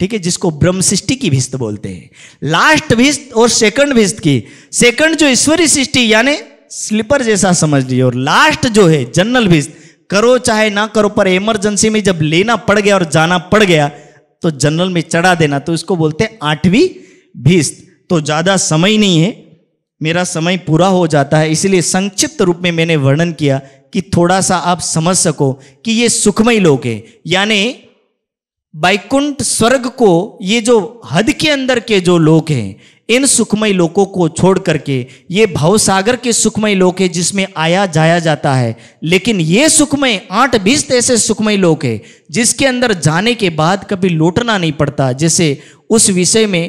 ठीक है जिसको ब्रह्म सृष्टि की भिस्त बोलते हैं लास्ट भिस्त और सेकंड भिस्त की सेकंड जो ईश्वरी सृष्टि यानी स्लीपर जैसा समझ लीजिए और लास्ट जो है जनरल भिस्त करो चाहे ना करो पर इमरजेंसी में जब लेना पड़ गया और जाना पड़ गया तो जनरल में चढ़ा देना तो इसको बोलते हैं आठवीं भिस्त तो ज्यादा समय नहीं है मेरा समय पूरा हो जाता है इसलिए संक्षिप्त रूप में मैंने वर्णन किया कि थोड़ा सा आप समझ सको कि ये सुखमय लोग है यानी बैकुंठ स्वर्ग को ये जो हद के अंदर के जो लोग हैं इन सुखमय लोकों को छोड़ करके ये भवसागर के सुखमय लोक है जिसमें आया जाया जाता है लेकिन ये सुखमय आठ बीस ऐसे सुखमय लोक है जिसके अंदर जाने के बाद कभी लौटना नहीं पड़ता जैसे उस विषय में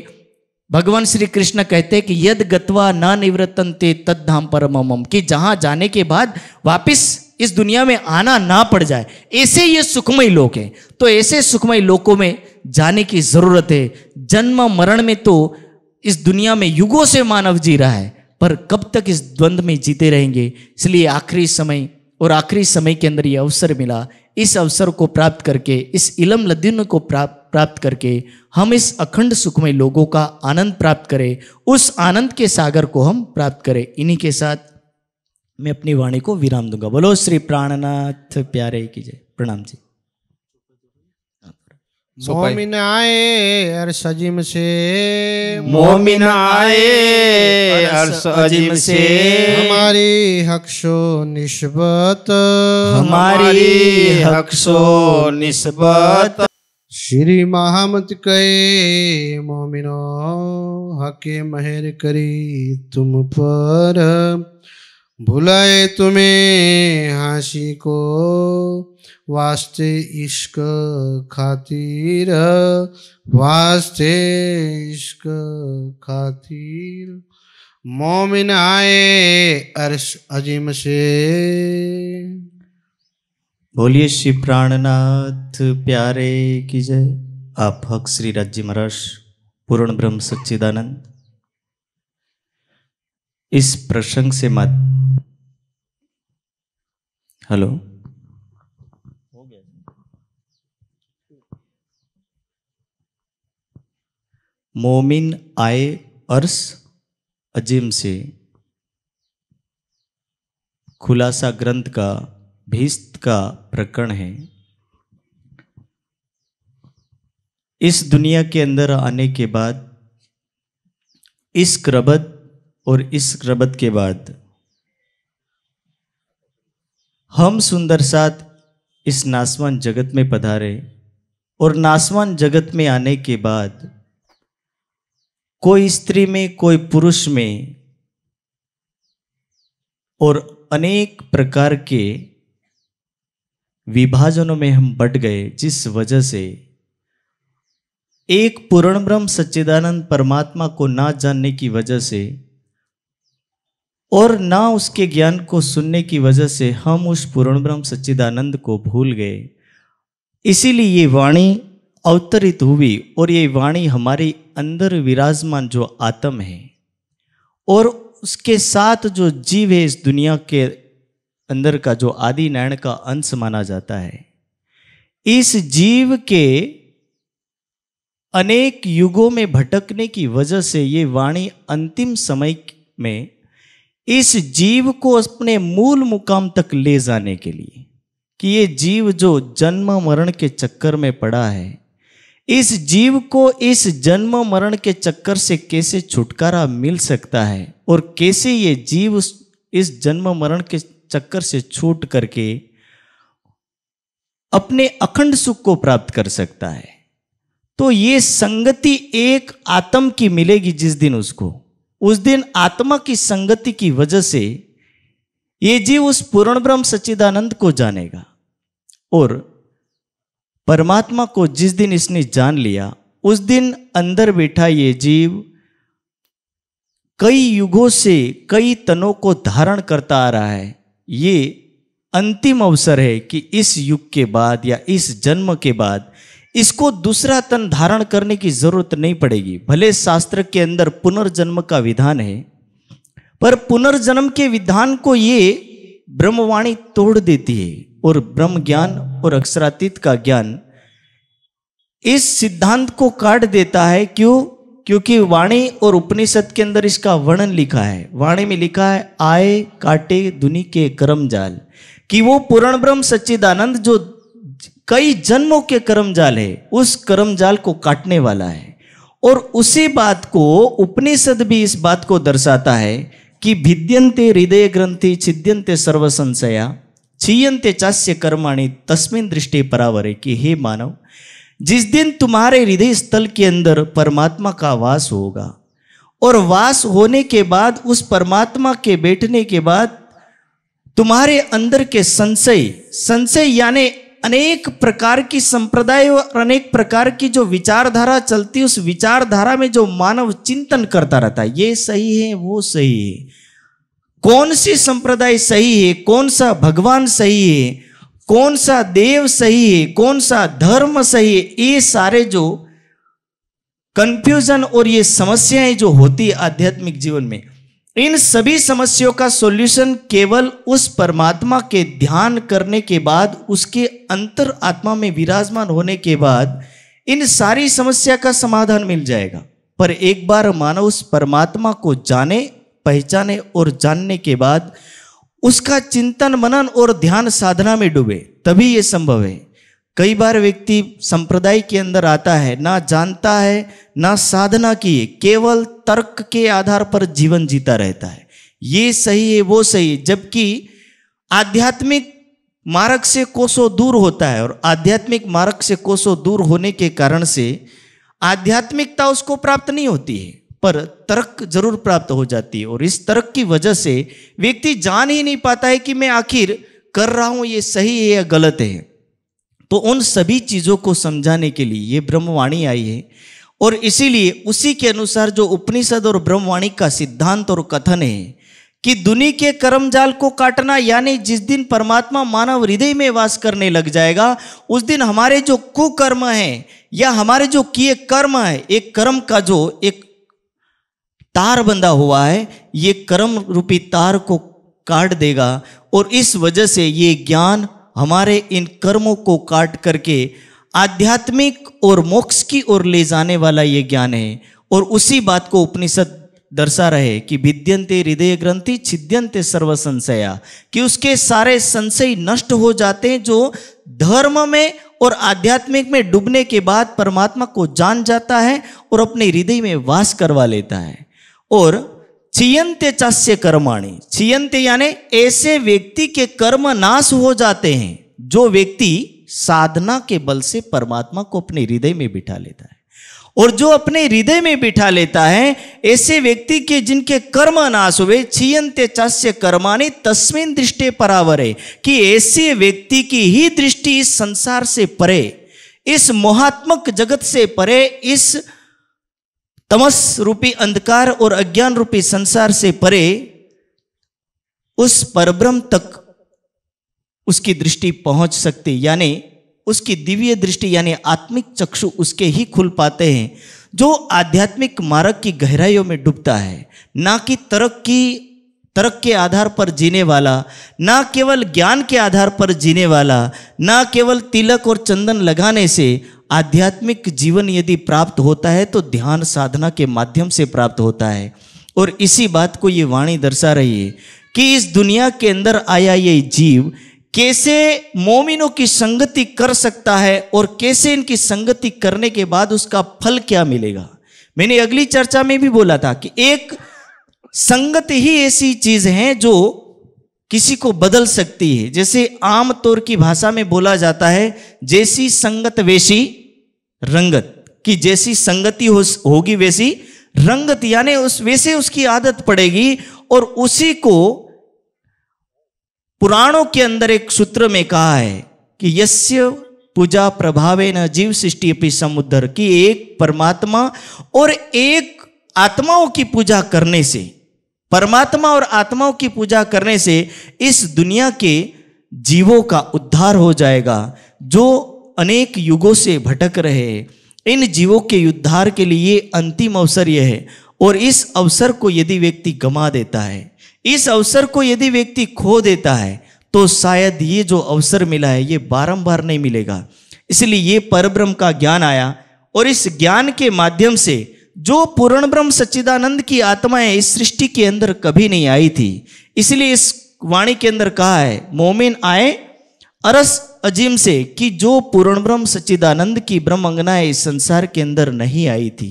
भगवान श्री कृष्ण कहते हैं कि यद गत्वा न निवृत्तनते तद धाम परम कि जहां जाने के बाद वापस इस दुनिया में आना ना पड़ जाए ऐसे ये सुखमय लोक हैं तो ऐसे सुखमय लोकों में जाने की जरूरत है जन्म मरण में तो इस दुनिया में युगों से मानव जी रहा है पर कब तक इस द्वंद्व में जीते रहेंगे इसलिए आखिरी समय और आखिरी समय के अंदर ये अवसर मिला इस अवसर को प्राप्त करके इस इलम लदीन को प्राप्त प्राप्त करके हम इस अखंड सुखमय लोगों का आनंद प्राप्त करें उस आनंद के सागर को हम प्राप्त करें इन्हीं के साथ मैं अपनी वाणी को विराम दूंगा बोलो श्री प्राणनाथ प्यारे की जय प्रणाम जी मोमिन आए अर सजिम से मोमिन आए हर सजिम से हमारी हक्सो निस्बत हमारी हक्सो निस्बत श्री महामत कहे मोमिनो हके महर करी तुम पर भुलाए तुम्हें हाशी को वास्ते इश्क खातिर वास्ते इश्क खातिर मोमिन आए अर्श अजीम से बोलिए श्री प्राणनाथ प्यारे की जय आप हक श्री राज्य महाराज पूर्ण ब्रह्म सच्चिदानंद इस प्रसंग से मत हेलो हो गया मोमिन आए अर्स अजीम से खुलासा ग्रंथ का भीष्ट का प्रकरण है इस दुनिया के अंदर आने के बाद इस क्रबत और इस क्रबत के बाद हम सुंदर सात इस नासवान जगत में पधारे और नासवान जगत में आने के बाद कोई स्त्री में कोई पुरुष में और अनेक प्रकार के विभाजनों में हम बट गए जिस वजह से एक पूर्ण ब्रह्म सच्चिदानंद परमात्मा को ना जानने की वजह से और ना उसके ज्ञान को सुनने की वजह से हम उस पूर्ण ब्रह्म सच्चिदानंद को भूल गए इसीलिए ये वाणी अवतरित हुई और ये वाणी हमारे अंदर विराजमान जो आत्म है और उसके साथ जो जीव है इस दुनिया के अंदर का जो आदि नारायण का अंश माना जाता है इस जीव के अनेक युगों में भटकने की वजह से ये वाणी अंतिम समय में इस जीव को अपने मूल मुकाम तक ले जाने के लिए कि ये जीव जो जन्म मरण के चक्कर में पड़ा है इस जीव को इस जन्म मरण के चक्कर से कैसे छुटकारा मिल सकता है और कैसे ये जीव इस जन्म मरण के चक्कर से छूट करके अपने अखंड सुख को प्राप्त कर सकता है तो ये संगति एक आत्म की मिलेगी जिस दिन उसको उस दिन आत्मा की संगति की वजह से ये जीव उस पूर्ण ब्रह्म सच्चिदानंद को जानेगा और परमात्मा को जिस दिन इसने जान लिया उस दिन अंदर बैठा ये जीव कई युगों से कई तनों को धारण करता आ रहा है ये अंतिम अवसर है कि इस युग के बाद या इस जन्म के बाद इसको दूसरा तन धारण करने की जरूरत नहीं पड़ेगी भले शास्त्र के अंदर पुनर्जन्म का विधान है पर पुनर्जन्म के विधान को ये ब्रह्मवाणी तोड़ देती है और ब्रह्म ज्ञान और अक्षरातीत का ज्ञान इस सिद्धांत को काट देता है क्यों क्योंकि वाणी और उपनिषद के अंदर इसका वर्णन लिखा है वाणी में लिखा है आए काटे दुनि के कर्म जाल कि वो पूर्ण ब्रह्म सच्चिदानंद जो कई जन्मों के कर्म जाल है उस कर्म जाल को काटने वाला है और उसी बात को उपनिषद भी इस बात को दर्शाता है कि भिद्यंते हृदय ग्रंथि छिद्यंते सर्व संशया छीयंते चास्य कर्माणी तस्मिन दृष्टि परावरे कि हे मानव जिस दिन तुम्हारे हृदय स्थल के अंदर परमात्मा का वास होगा और वास होने के बाद उस परमात्मा के बैठने के बाद तुम्हारे अंदर के संशय संशय यानी अनेक प्रकार की संप्रदाय और अनेक प्रकार की जो विचारधारा चलती उस विचारधारा में जो मानव चिंतन करता रहता है ये सही है वो सही है कौन सी संप्रदाय सही है कौन सा भगवान सही है कौन सा देव सही है कौन सा धर्म सही है ये सारे जो कंफ्यूजन और ये समस्याएं जो होती है आध्यात्मिक जीवन में इन सभी समस्याओं का सॉल्यूशन केवल उस परमात्मा के ध्यान करने के बाद उसके अंतर आत्मा में विराजमान होने के बाद इन सारी समस्या का समाधान मिल जाएगा पर एक बार मानव उस परमात्मा को जाने पहचाने और जानने के बाद उसका चिंतन मनन और ध्यान साधना में डूबे तभी ये संभव है कई बार व्यक्ति संप्रदाय के अंदर आता है ना जानता है ना साधना की है केवल तर्क के आधार पर जीवन जीता रहता है ये सही है वो सही है जबकि आध्यात्मिक मार्ग से कोसों दूर होता है और आध्यात्मिक मार्ग से कोसों दूर होने के कारण से आध्यात्मिकता उसको प्राप्त नहीं होती है पर तर्क जरूर प्राप्त हो जाती है और इस तर्क की वजह से व्यक्ति जान ही नहीं पाता है कि मैं आखिर कर रहा हूं ये सही है या गलत है तो उन सभी चीज़ों को समझाने के लिए ये ब्रह्मवाणी आई है और इसीलिए उसी के अनुसार जो उपनिषद और ब्रह्मवाणी का सिद्धांत और कथन है कि दुनिया के कर्म जाल को काटना यानी जिस दिन परमात्मा मानव हृदय में वास करने लग जाएगा उस दिन हमारे जो कुकर्म है या हमारे जो किए कर्म है एक कर्म का जो एक तार बंधा हुआ है ये कर्म रूपी तार को काट देगा और इस वजह से ये ज्ञान हमारे इन कर्मों को काट करके आध्यात्मिक और मोक्ष की ओर ले जाने वाला ये ज्ञान है और उसी बात को उपनिषद दर्शा रहे कि विद्यंते हृदय ग्रंथि छिद्यंते सर्व संशया कि उसके सारे संशय नष्ट हो जाते हैं जो धर्म में और आध्यात्मिक में डूबने के बाद परमात्मा को जान जाता है और अपने हृदय में वास करवा लेता है और छियंते चास्य कर्माणी छियंते यानी ऐसे व्यक्ति के कर्म नाश हो जाते हैं जो व्यक्ति साधना के बल से परमात्मा को अपने हृदय में बिठा लेता है और जो अपने हृदय में बिठा लेता है ऐसे व्यक्ति के जिनके कर्म नाश हुए छियंते चास्य कर्माणी तस्मिन दृष्टि परावर है कि ऐसे व्यक्ति की ही दृष्टि इस संसार से परे इस मोहात्मक जगत से परे इस तमस रूपी अंधकार और अज्ञान रूपी संसार से परे उस परब्रह्म तक उसकी दृष्टि पहुंच सकती यानी उसकी दिव्य दृष्टि यानी आत्मिक चक्षु उसके ही खुल पाते हैं जो आध्यात्मिक मार्ग की गहराइयों में डूबता है ना कि तरक्की की के आधार पर जीने वाला ना केवल ज्ञान के आधार पर जीने वाला ना केवल तिलक और चंदन लगाने से आध्यात्मिक जीवन यदि प्राप्त होता है तो ध्यान साधना के माध्यम से प्राप्त होता है और इसी बात को ये वाणी दर्शा रही है कि इस दुनिया के अंदर आया ये जीव कैसे मोमिनों की संगति कर सकता है और कैसे इनकी संगति करने के बाद उसका फल क्या मिलेगा मैंने अगली चर्चा में भी बोला था कि एक संगत ही ऐसी चीज है जो किसी को बदल सकती है जैसे आम तौर की भाषा में बोला जाता है जैसी संगत वैसी रंगत कि जैसी संगति हो, होगी वैसी रंगत यानी उस वैसे उसकी आदत पड़ेगी और उसी को पुराणों के अंदर एक सूत्र में कहा है कि यस्य पूजा प्रभावे न जीव सृष्टि अपनी समुद्र की एक परमात्मा और एक आत्माओं की पूजा करने से परमात्मा और आत्माओं की पूजा करने से इस दुनिया के जीवों का उद्धार हो जाएगा जो अनेक युगों से भटक रहे हैं इन जीवों के उद्धार के लिए अंतिम अवसर यह है और इस अवसर को यदि व्यक्ति गमा देता है इस अवसर को यदि व्यक्ति खो देता है तो शायद ये जो अवसर मिला है ये बारंबार नहीं मिलेगा इसलिए ये परब्रह्म का ज्ञान आया और इस ज्ञान के माध्यम से जो पूर्ण ब्रह्म सच्चिदानंद की आत्माएं इस सृष्टि के अंदर कभी नहीं आई थी इसलिए इस वाणी के अंदर कहा है मोमिन आए अरस अजीम से कि जो पूर्ण ब्रह्म सच्चिदानंद की ब्रह्म अंगना इस संसार के अंदर नहीं आई थी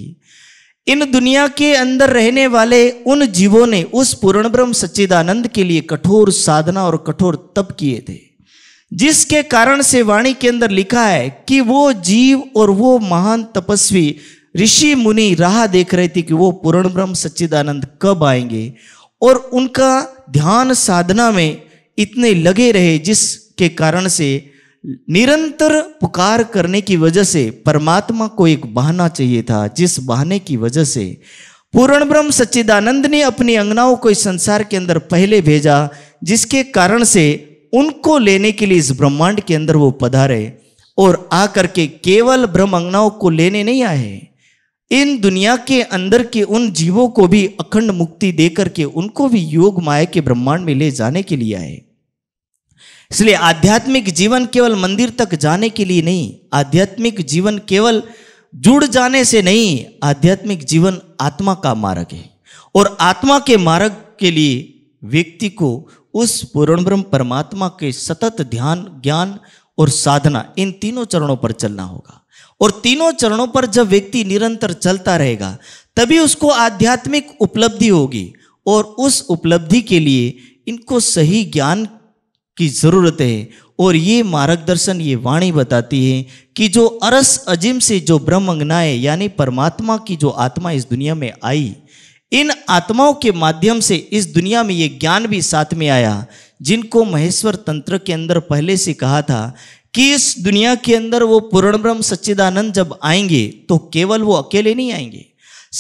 इन दुनिया के अंदर रहने वाले उन जीवों ने उस पूर्ण ब्रह्म सच्चिदानंद के लिए कठोर साधना और कठोर तप किए थे जिसके कारण से वाणी के अंदर लिखा है कि वो जीव और वो महान तपस्वी ऋषि मुनि राह देख रहे थे कि वो पूर्ण ब्रह्म सच्चिदानंद कब आएंगे और उनका ध्यान साधना में इतने लगे रहे जिस के कारण से निरंतर पुकार करने की वजह से परमात्मा को एक बहाना चाहिए था जिस बहाने की वजह से पूर्ण ब्रह्म सच्चिदानंद ने अपनी अंगनाओं को इस संसार के अंदर पहले भेजा जिसके कारण से उनको लेने के लिए इस ब्रह्मांड के अंदर वो पधारे और आकर के केवल ब्रह्म अंगनाओं को लेने नहीं आए इन दुनिया के अंदर के उन जीवों को भी अखंड मुक्ति देकर के उनको भी योग माया के ब्रह्मांड में ले जाने के लिए आए इसलिए आध्यात्मिक जीवन केवल मंदिर तक जाने के लिए नहीं आध्यात्मिक जीवन केवल जुड़ जाने से नहीं आध्यात्मिक जीवन आत्मा का मार्ग है और आत्मा के मार्ग के लिए व्यक्ति को उस पूर्ण ब्रह्म परमात्मा के सतत ध्यान ज्ञान और साधना इन तीनों चरणों पर चलना होगा और तीनों चरणों पर जब व्यक्ति निरंतर चलता रहेगा तभी उसको आध्यात्मिक उपलब्धि होगी और उस उपलब्धि के लिए इनको सही ज्ञान की ज़रूरत है और ये मार्गदर्शन ये वाणी बताती है कि जो अरस अजीम से जो ब्रह्म अंगनाए यानी परमात्मा की जो आत्मा इस दुनिया में आई इन आत्माओं के माध्यम से इस दुनिया में ये ज्ञान भी साथ में आया जिनको महेश्वर तंत्र के अंदर पहले से कहा था कि इस दुनिया के अंदर वो पूर्ण ब्रह्म सच्चिदानंद जब आएंगे तो केवल वो अकेले नहीं आएंगे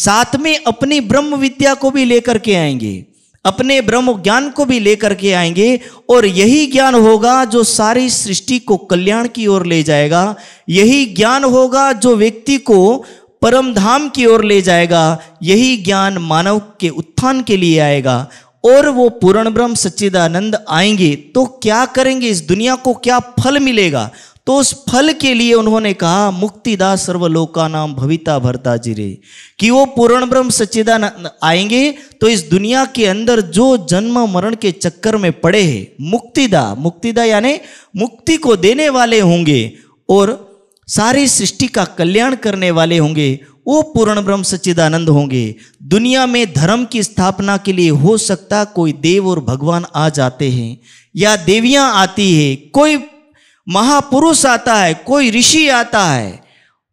साथ में अपनी ब्रह्म विद्या को भी लेकर के आएंगे अपने ब्रह्म ज्ञान को भी लेकर के आएंगे और यही ज्ञान होगा जो सारी सृष्टि को कल्याण की ओर ले जाएगा यही ज्ञान होगा जो व्यक्ति को परम धाम की ओर ले जाएगा यही ज्ञान मानव के उत्थान के लिए आएगा और वो पूर्ण ब्रह्म सच्चिदानंद आएंगे तो क्या करेंगे इस दुनिया को क्या फल मिलेगा तो उस फल के लिए उन्होंने कहा मुक्तिदा सर्वलोका नाम भविता भरता जिरे कि वो पूर्ण ब्रह्म सच्चिदान आएंगे तो इस दुनिया के अंदर जो जन्म मरण के चक्कर में पड़े हैं मुक्तिदा मुक्तिदा यानी मुक्ति को देने वाले होंगे और सारी सृष्टि का कल्याण करने वाले होंगे वो पूर्ण ब्रह्म सच्चिदानंद होंगे दुनिया में धर्म की स्थापना के लिए हो सकता कोई देव और भगवान आ जाते हैं या देवियां आती है कोई महापुरुष आता है कोई ऋषि आता है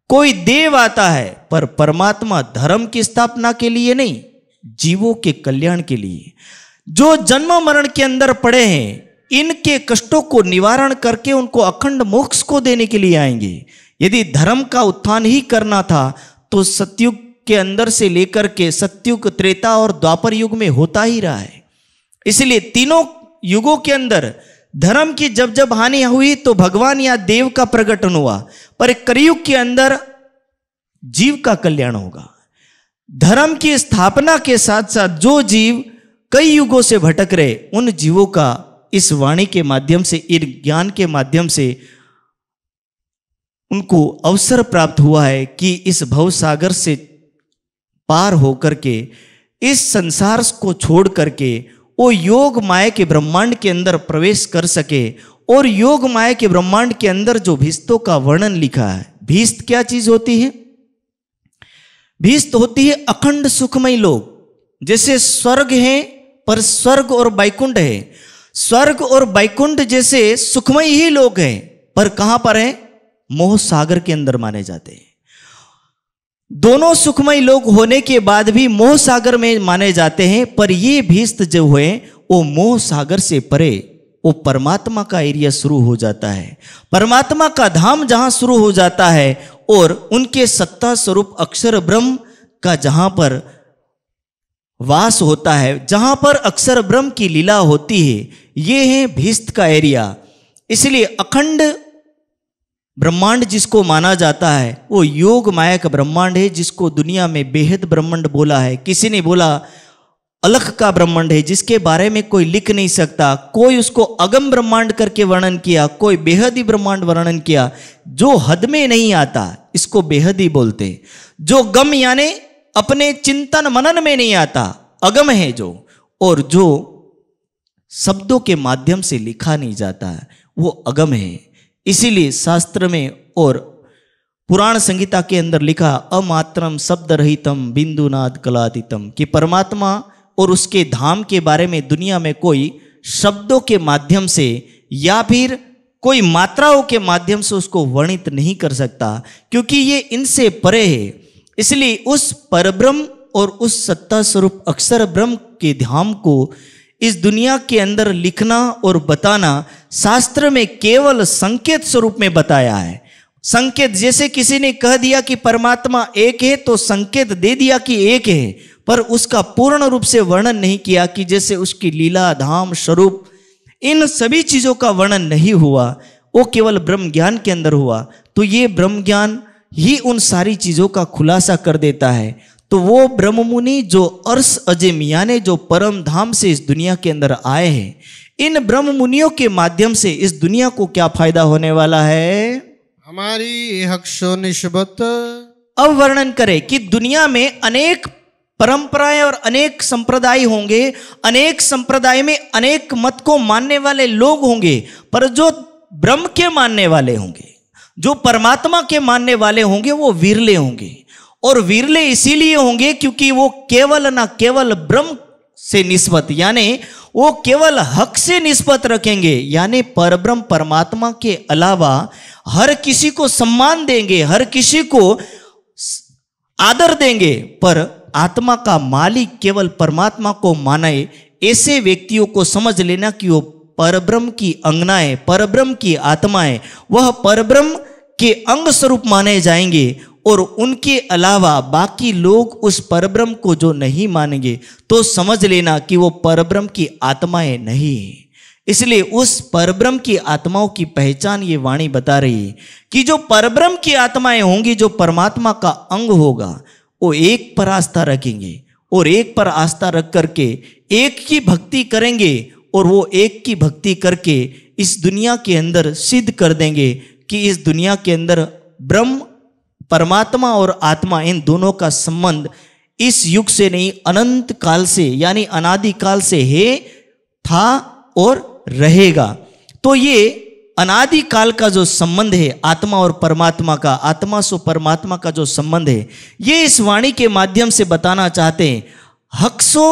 कोई देव आता है पर परमात्मा धर्म की स्थापना के लिए नहीं जीवों के कल्याण के लिए जो जन्म मरण के अंदर पड़े हैं इनके कष्टों को निवारण करके उनको अखंड मोक्ष को देने के लिए आएंगे यदि धर्म का उत्थान ही करना था तो सत्युग के अंदर से लेकर के सत्युग त्रेता और द्वापर युग में होता ही रहा है इसलिए तीनों युगों के अंदर धर्म की जब जब हानि हुई तो भगवान या देव का प्रकटन हुआ पर कलयुग के अंदर जीव का कल्याण होगा धर्म की स्थापना के साथ साथ जो जीव कई युगों से भटक रहे उन जीवों का इस वाणी के माध्यम से इन ज्ञान के माध्यम से उनको अवसर प्राप्त हुआ है कि इस भवसागर से पार होकर के इस संसार को छोड़ करके वो योग माया के ब्रह्मांड के अंदर प्रवेश कर सके और योग माया के ब्रह्मांड के अंदर जो भीस्तों का वर्णन लिखा है भीस्त क्या चीज होती है भीस्त होती है अखंड सुखमय लोग जैसे स्वर्ग है पर स्वर्ग और बैकुंड है स्वर्ग और बैकुंड जैसे सुखमय ही लोग हैं पर कहां पर है मोह सागर के अंदर माने जाते हैं दोनों सुखमय लोग होने के बाद भी मोह सागर में माने जाते हैं पर ये भीस्त जो हुए वो मोह सागर से परे वो परमात्मा का एरिया शुरू हो जाता है परमात्मा का धाम जहां शुरू हो जाता है और उनके सत्ता स्वरूप अक्षर ब्रह्म का जहां पर वास होता है जहां पर अक्षर ब्रह्म की लीला होती है ये है भीस्त का एरिया इसलिए अखंड ब्रह्मांड जिसको माना जाता है वो योग माया का ब्रह्मांड है जिसको दुनिया में बेहद ब्रह्मांड बोला है किसी ने बोला अलख का ब्रह्मांड है जिसके बारे में कोई लिख नहीं सकता कोई उसको अगम ब्रह्मांड करके वर्णन किया कोई बेहद ही ब्रह्मांड वर्णन किया जो हद में नहीं आता इसको बेहद ही बोलते जो गम यानी अपने चिंतन मनन में नहीं आता अगम है जो और जो शब्दों के माध्यम से लिखा नहीं जाता वो अगम है इसीलिए शास्त्र में और पुराण संगीता के अंदर लिखा अमात्रम शब्द रहितम बिंदुनाद कलातीतम कि परमात्मा और उसके धाम के बारे में दुनिया में कोई शब्दों के माध्यम से या फिर कोई मात्राओं के माध्यम से उसको वर्णित नहीं कर सकता क्योंकि ये इनसे परे है इसलिए उस परब्रह्म और उस सत्ता स्वरूप अक्षर ब्रह्म के धाम को इस दुनिया के अंदर लिखना और बताना शास्त्र में केवल संकेत स्वरूप में बताया है संकेत जैसे किसी ने कह दिया कि परमात्मा एक है तो संकेत दे दिया कि एक है पर उसका पूर्ण रूप से वर्णन नहीं किया कि जैसे उसकी लीला धाम स्वरूप इन सभी चीज़ों का वर्णन नहीं हुआ वो केवल ब्रह्म ज्ञान के अंदर हुआ तो ये ब्रह्म ज्ञान ही उन सारी चीज़ों का खुलासा कर देता है तो वो ब्रह्म मुनि जो अर्स अजिम यानी जो परम धाम से इस दुनिया के अंदर आए हैं इन ब्रह्म मुनियों के माध्यम से इस दुनिया को क्या फायदा होने वाला है हमारी हक्षो अब वर्णन करें कि दुनिया में अनेक परंपराएं और अनेक संप्रदाय होंगे अनेक संप्रदाय में अनेक मत को मानने वाले लोग होंगे पर जो ब्रह्म के मानने वाले होंगे जो परमात्मा के मानने वाले होंगे वो विरले होंगे और विरले इसीलिए होंगे क्योंकि वो केवल ना केवल ब्रह्म से निस्बत यानी वो केवल हक से निस्बत रखेंगे यानी परब्रह्म परमात्मा के अलावा हर किसी को सम्मान देंगे हर किसी को आदर देंगे पर आत्मा का मालिक केवल परमात्मा को माने ऐसे व्यक्तियों को समझ लेना कि वो परब्रह्म की अंगनाएं परब्रह्म की आत्माएं वह परब्रह्म के अंग स्वरूप माने जाएंगे और उनके अलावा बाकी लोग उस परब्रह्म को जो नहीं मानेंगे तो समझ लेना कि वो परब्रह्म की आत्माएं नहीं है इसलिए उस परब्रह्म की आत्माओं की पहचान ये वाणी बता रही है कि जो परब्रह्म की आत्माएं होंगी जो परमात्मा का अंग होगा वो एक पर आस्था रखेंगे और एक पर आस्था रख करके एक की भक्ति करेंगे और वो एक की भक्ति करके इस दुनिया के अंदर सिद्ध कर देंगे कि इस दुनिया के अंदर ब्रह्म परमात्मा और आत्मा इन दोनों का संबंध इस युग से नहीं अनंत काल से यानी अनादि काल से है था और रहेगा तो ये अनादि काल का जो संबंध है आत्मा और परमात्मा का आत्मा सो परमात्मा का जो संबंध है ये इस वाणी के माध्यम से बताना चाहते हैं हक्सो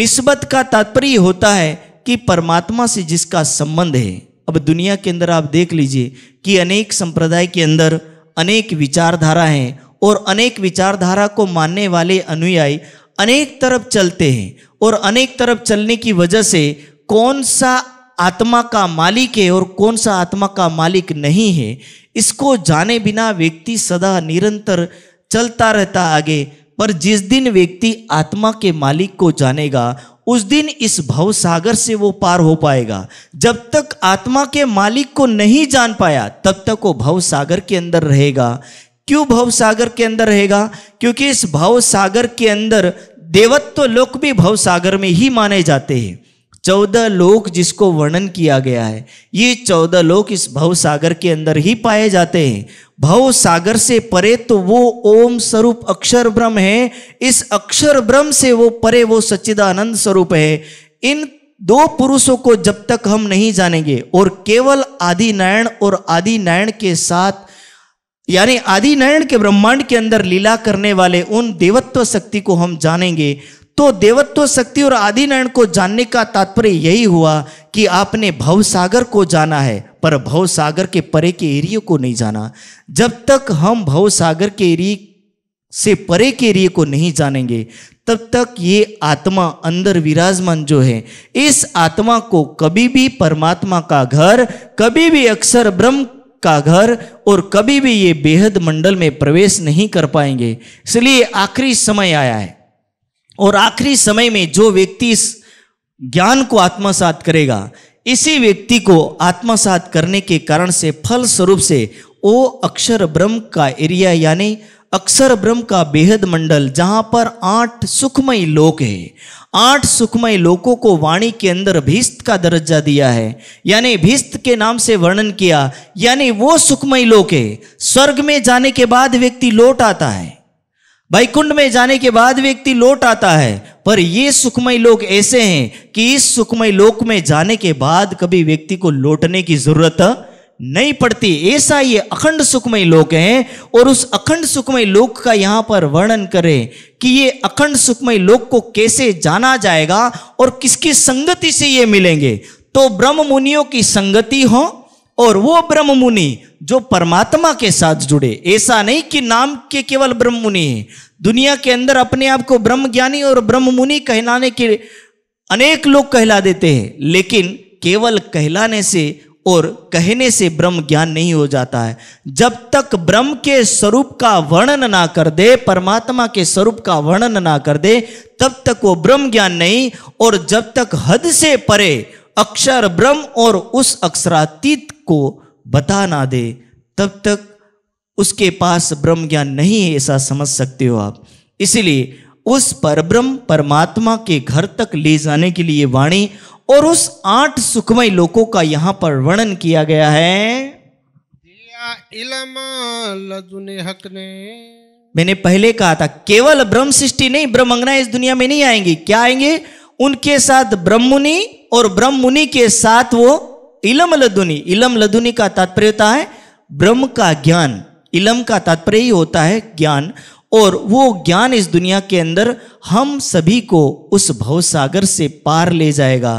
निस्बत का तात्पर्य होता है कि परमात्मा से जिसका संबंध है अब दुनिया के अंदर आप देख लीजिए कि अनेक संप्रदाय के अंदर अनेक विचारधारा हैं और अनेक विचारधारा को मानने वाले अनुयायी अनेक तरफ चलते हैं और अनेक तरफ चलने की वजह से कौन सा आत्मा का मालिक है और कौन सा आत्मा का मालिक नहीं है इसको जाने बिना व्यक्ति सदा निरंतर चलता रहता आगे पर जिस दिन व्यक्ति आत्मा के मालिक को जानेगा उस दिन इस भव सागर से वो पार हो पाएगा जब तक आत्मा के मालिक को नहीं जान पाया तब तक वो भव सागर के अंदर रहेगा क्यों भव सागर के अंदर रहेगा क्योंकि इस भव सागर के अंदर देवत्व लोक भी भव सागर में ही माने जाते हैं चौदह लोक जिसको वर्णन किया गया है ये चौदह लोक इस भव सागर के अंदर ही पाए जाते हैं भव सागर से परे तो वो ओम स्वरूप अक्षर ब्रह्म है इस अक्षर ब्रह्म से वो परे वो सच्चिदानंद स्वरूप है इन दो पुरुषों को जब तक हम नहीं जानेंगे और केवल आदि नारायण और आदि नारायण के साथ यानी आदि नारायण के ब्रह्मांड के अंदर लीला करने वाले उन देवत्व शक्ति को हम जानेंगे तो देवत्व शक्ति और आदि नारायण को जानने का तात्पर्य यही हुआ कि आपने भव सागर को जाना है पर भव सागर के परे के एरिए को नहीं जाना जब तक हम भव सागर के एरिए से परे के एरिए को नहीं जानेंगे तब तक ये आत्मा अंदर विराजमान जो है इस आत्मा को कभी भी परमात्मा का घर कभी भी अक्षर ब्रह्म का घर और कभी भी ये बेहद मंडल में प्रवेश नहीं कर पाएंगे इसलिए आखिरी समय आया है और आखिरी समय में जो व्यक्ति इस ज्ञान को आत्मसात करेगा इसी व्यक्ति को आत्मसात करने के कारण से फल स्वरूप से ओ अक्षर ब्रह्म का एरिया यानी अक्षर ब्रह्म का बेहद मंडल जहां पर आठ सुखमय लोक है आठ सुखमय लोकों को वाणी के अंदर भीस्त का दर्जा दिया है यानी भीस्त के नाम से वर्णन किया यानी वो सुखमय लोक है स्वर्ग में जाने के बाद व्यक्ति लौट आता है वैकुंठ में जाने के बाद व्यक्ति लौट आता है पर ये सुखमय लोग ऐसे हैं कि इस सुखमय लोक में जाने के बाद कभी व्यक्ति को लौटने की जरूरत नहीं पड़ती ऐसा ये अखंड सुखमय लोक है और उस अखंड सुखमय लोक का यहां पर वर्णन करें कि ये अखंड सुखमय लोक को कैसे जाना जाएगा और किसकी संगति से ये मिलेंगे तो ब्रह्म मुनियों की संगति हो और वो ब्रह्म मुनि जो परमात्मा के साथ जुड़े ऐसा नहीं कि नाम के केवल ब्रह्म मुनि है दुनिया के अंदर अपने आप को ब्रह्म ज्ञानी और ब्रह्म मुनि कहलाने के अनेक लोग कहला देते हैं लेकिन केवल कहलाने से और कहने से ब्रह्म ज्ञान नहीं हो जाता है जब तक ब्रह्म के स्वरूप का वर्णन ना कर दे परमात्मा के स्वरूप का वर्णन ना कर दे तब तक वो ब्रह्म ज्ञान नहीं और जब तक हद से परे अक्षर ब्रह्म और उस अक्षरातीत को बता ना दे तब तक उसके पास ब्रह्म ज्ञान नहीं है ऐसा समझ सकते हो आप इसलिए उस परब्रह्म परमात्मा के घर तक ले जाने के लिए वाणी और उस आठ सुखमय लोकों का यहां पर वर्णन किया गया है हक ने मैंने पहले कहा था केवल ब्रह्म सृष्टि नहीं अंगना इस दुनिया में नहीं आएंगी क्या आएंगे उनके साथ ब्रह्म मुनि और ब्रह्म मुनि के साथ वो इलम लदुनी इलम लदुनी का तात्पर्य होता है ब्रह्म का ज्ञान इलम का तात्पर्य ही होता है ज्ञान और वो ज्ञान इस दुनिया के अंदर हम सभी को उस भवसागर से पार ले जाएगा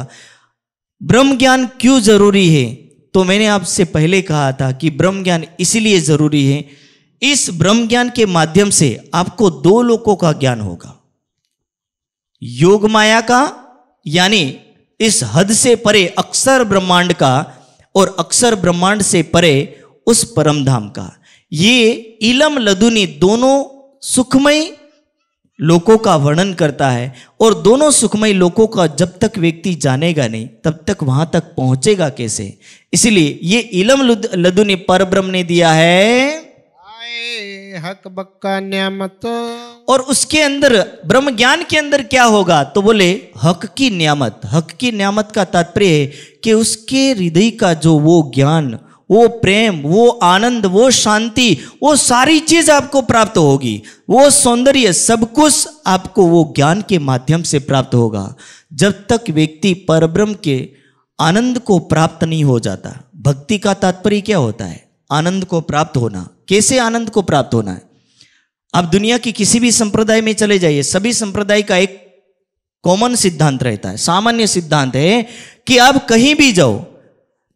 ब्रह्म ज्ञान क्यों जरूरी है तो मैंने आपसे पहले कहा था कि ब्रह्म ज्ञान इसलिए जरूरी है इस ब्रह्म ज्ञान के माध्यम से आपको दो लोगों का ज्ञान होगा योग माया का यानी इस हद से परे अक्सर ब्रह्मांड का और अक्सर ब्रह्मांड से परे उस परम धाम का ये इलम लदुनी दोनों सुखमय लोकों का वर्णन करता है और दोनों सुखमय लोकों का जब तक व्यक्ति जानेगा नहीं तब तक वहां तक पहुंचेगा कैसे इसलिए ये इलम लदुनी परब्रह्म ने दिया है हक बक्का नियामत और उसके अंदर ब्रह्म ज्ञान के अंदर क्या होगा तो बोले हक की नियामत हक की नियामत का तात्पर्य है कि उसके हृदय का जो वो ज्ञान वो प्रेम वो आनंद वो शांति वो सारी चीज आपको प्राप्त होगी वो सौंदर्य सब कुछ आपको वो ज्ञान के माध्यम से प्राप्त होगा जब तक व्यक्ति परब्रह्म के आनंद को प्राप्त नहीं हो जाता भक्ति का तात्पर्य क्या होता है आनंद को प्राप्त होना कैसे आनंद को प्राप्त होना है आप दुनिया की किसी भी संप्रदाय में चले जाइए सभी संप्रदाय का एक कॉमन सिद्धांत रहता है सामान्य सिद्धांत है कि आप कहीं भी जाओ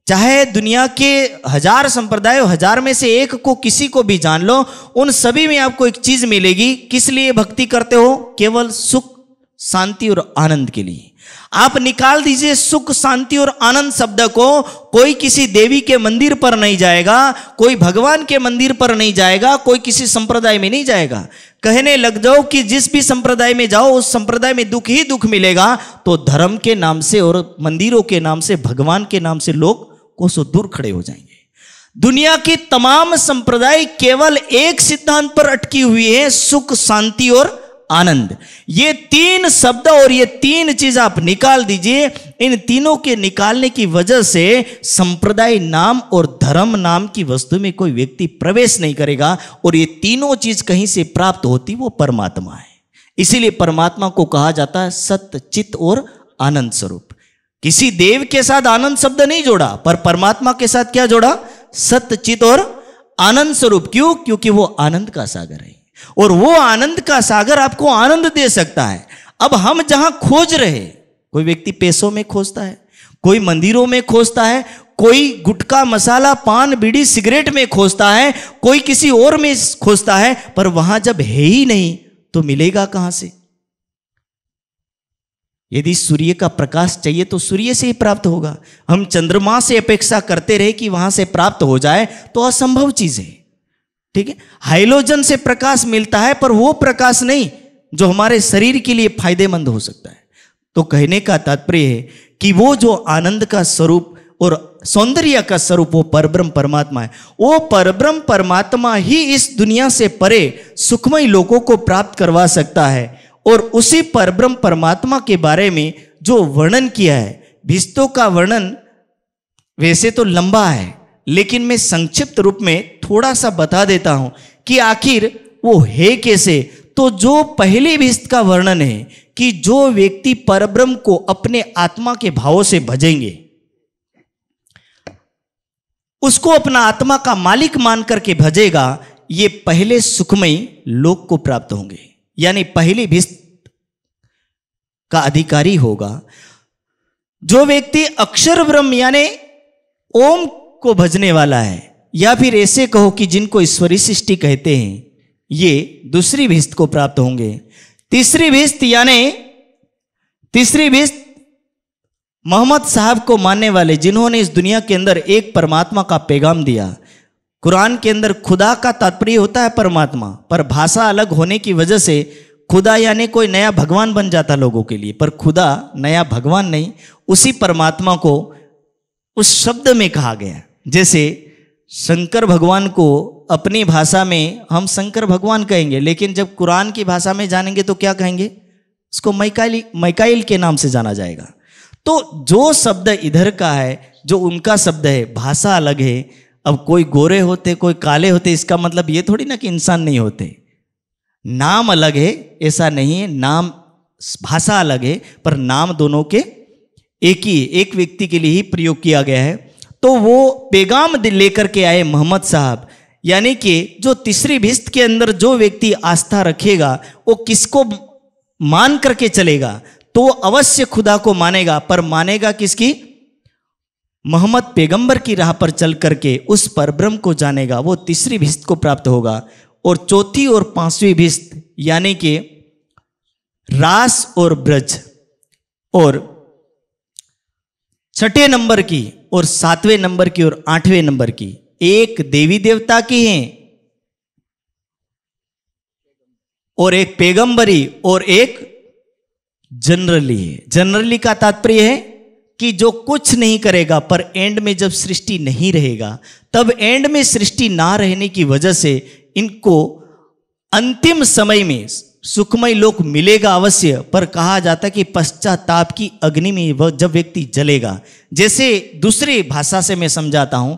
चाहे दुनिया के हजार संप्रदाय हजार में से एक को किसी को भी जान लो उन सभी में आपको एक चीज मिलेगी किस लिए भक्ति करते हो केवल सुख शांति और आनंद के लिए आप निकाल दीजिए सुख शांति और आनंद शब्द को कोई किसी देवी के मंदिर पर नहीं जाएगा कोई भगवान के मंदिर पर नहीं जाएगा कोई किसी संप्रदाय में नहीं जाएगा कहने लग जाओ कि जिस भी संप्रदाय में जाओ उस संप्रदाय में दुख ही दुख मिलेगा तो धर्म के नाम से और मंदिरों के नाम से भगवान के नाम से लोग कोसो दूर खड़े हो जाएंगे दुनिया की तमाम संप्रदाय केवल एक सिद्धांत पर अटकी हुई है सुख शांति और आनंद ये तीन शब्द और ये तीन चीज आप निकाल दीजिए इन तीनों के निकालने की वजह से संप्रदाय नाम और धर्म नाम की वस्तु में कोई व्यक्ति प्रवेश नहीं करेगा और ये तीनों चीज कहीं से प्राप्त होती वो परमात्मा है इसीलिए परमात्मा को कहा जाता है सत्य चित्त और आनंद स्वरूप किसी देव के साथ आनंद शब्द नहीं जोड़ा पर परमात्मा के साथ क्या जोड़ा सत्य चित्त और आनंद स्वरूप क्यों क्योंकि वो आनंद का सागर है और वो आनंद का सागर आपको आनंद दे सकता है अब हम जहां खोज रहे कोई व्यक्ति पैसों में खोजता है कोई मंदिरों में खोजता है कोई गुटखा मसाला पान बीड़ी सिगरेट में खोजता है कोई किसी और में खोजता है पर वहां जब है ही नहीं तो मिलेगा कहां से यदि सूर्य का प्रकाश चाहिए तो सूर्य से ही प्राप्त होगा हम चंद्रमा से अपेक्षा करते रहे कि वहां से प्राप्त हो जाए तो असंभव चीज है ठीक है हाइलोजन से प्रकाश मिलता है पर वो प्रकाश नहीं जो हमारे शरीर के लिए फायदेमंद हो सकता है तो कहने का तात्पर्य है कि वो जो आनंद का स्वरूप और सौंदर्य का स्वरूप वो परब्रह्म परमात्मा है वो परब्रह्म परमात्मा ही इस दुनिया से परे सुखमय लोगों को प्राप्त करवा सकता है और उसी परब्रह्म परमात्मा के बारे में जो वर्णन किया है भिस्तों का वर्णन वैसे तो लंबा है लेकिन मैं संक्षिप्त रूप में थोड़ा सा बता देता हूं कि आखिर वो है कैसे तो जो पहले भी इसका वर्णन है कि जो व्यक्ति परब्रह्म को अपने आत्मा के भावों से भजेंगे उसको अपना आत्मा का मालिक मान करके भजेगा ये पहले सुखमयी लोक को प्राप्त होंगे यानी पहली भिस्त का अधिकारी होगा जो व्यक्ति अक्षर ब्रह्म यानी ओम को भजने वाला है या फिर ऐसे कहो कि जिनको ईश्वरी सृष्टि कहते हैं ये दूसरी भिस्त को प्राप्त होंगे तीसरी भिस्त यानी तीसरी भिस्त मोहम्मद साहब को मानने वाले जिन्होंने इस दुनिया के अंदर एक परमात्मा का पैगाम दिया कुरान के अंदर खुदा का तात्पर्य होता है परमात्मा पर भाषा अलग होने की वजह से खुदा यानी कोई नया भगवान बन जाता लोगों के लिए पर खुदा नया भगवान नहीं उसी परमात्मा को उस शब्द में कहा गया जैसे शंकर भगवान को अपनी भाषा में हम शंकर भगवान कहेंगे लेकिन जब कुरान की भाषा में जानेंगे तो क्या कहेंगे उसको मैकाइल मैकाइल के नाम से जाना जाएगा तो जो शब्द इधर का है जो उनका शब्द है भाषा अलग है अब कोई गोरे होते कोई काले होते इसका मतलब ये थोड़ी ना कि इंसान नहीं होते नाम अलग है ऐसा नहीं है नाम भाषा अलग है पर नाम दोनों के एक ही एक व्यक्ति के लिए ही प्रयोग किया गया है तो वो पैगाम लेकर के आए मोहम्मद साहब यानी कि जो तीसरी भिस्त के अंदर जो व्यक्ति आस्था रखेगा वो किसको मान करके चलेगा तो वो अवश्य खुदा को मानेगा पर मानेगा किसकी मोहम्मद पैगंबर की राह पर चल करके उस पर ब्रह्म को जानेगा वो तीसरी भिस्त को प्राप्त होगा और चौथी और पांचवी भिस्त यानी कि रास और ब्रज और छठे नंबर की और सातवें नंबर की और आठवें नंबर की एक देवी देवता की है और एक पैगंबरी और एक जनरली है जनरली का तात्पर्य है कि जो कुछ नहीं करेगा पर एंड में जब सृष्टि नहीं रहेगा तब एंड में सृष्टि ना रहने की वजह से इनको अंतिम समय में सुखमय लोक मिलेगा अवश्य पर कहा जाता है कि पश्चाताप की अग्नि में वह जब व्यक्ति जलेगा जैसे दूसरी भाषा से मैं समझाता हूं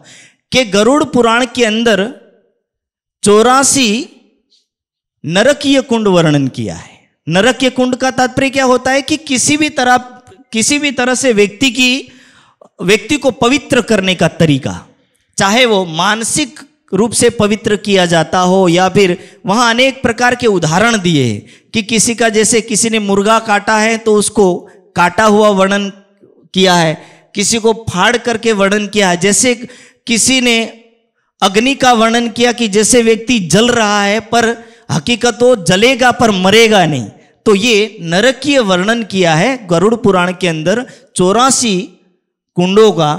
कि गरुड़ पुराण के अंदर चौरासी नरकीय कुंड वर्णन किया है नरकीय कुंड का तात्पर्य क्या होता है कि किसी भी तरह किसी भी तरह से व्यक्ति की व्यक्ति को पवित्र करने का तरीका चाहे वो मानसिक रूप से पवित्र किया जाता हो या फिर वहाँ अनेक प्रकार के उदाहरण दिए कि किसी का जैसे किसी ने मुर्गा काटा है तो उसको काटा हुआ वर्णन किया है किसी को फाड़ करके वर्णन किया है जैसे किसी ने अग्नि का वर्णन किया कि जैसे व्यक्ति जल रहा है पर हकीकत वो जलेगा पर मरेगा नहीं तो ये नरकीय वर्णन किया है गरुड़ पुराण के अंदर चौरासी कुंडों का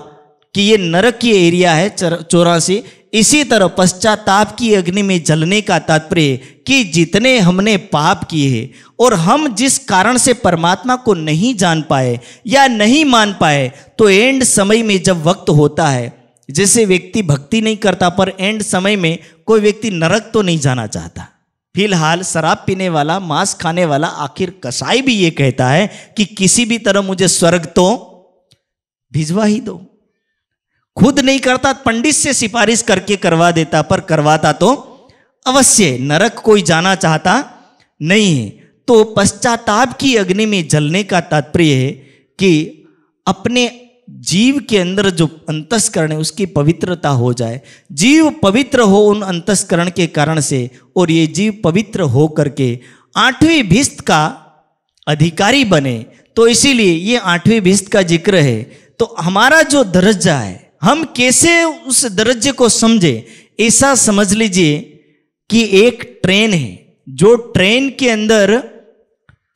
कि ये नरकीय एरिया है चौरासी इसी तरह पश्चाताप की अग्नि में जलने का तात्पर्य कि जितने हमने पाप किए और हम जिस कारण से परमात्मा को नहीं जान पाए या नहीं मान पाए तो एंड समय में जब वक्त होता है जैसे व्यक्ति भक्ति नहीं करता पर एंड समय में कोई व्यक्ति नरक तो नहीं जाना चाहता फिलहाल शराब पीने वाला मांस खाने वाला आखिर कसाई भी ये कहता है कि किसी भी तरह मुझे स्वर्ग तो भिजवा ही दो खुद नहीं करता पंडित से सिफारिश करके करवा देता पर करवाता तो अवश्य नरक कोई जाना चाहता नहीं है तो पश्चाताप की अग्नि में जलने का तात्पर्य है कि अपने जीव के अंदर जो अंतस्करण है उसकी पवित्रता हो जाए जीव पवित्र हो उन अंतस्करण के कारण से और ये जीव पवित्र हो करके आठवीं भिस्त का अधिकारी बने तो इसीलिए ये आठवीं भिस्त का जिक्र है तो हमारा जो दर्जा है हम कैसे उस दर्जे को समझे ऐसा समझ लीजिए कि एक ट्रेन है जो ट्रेन के अंदर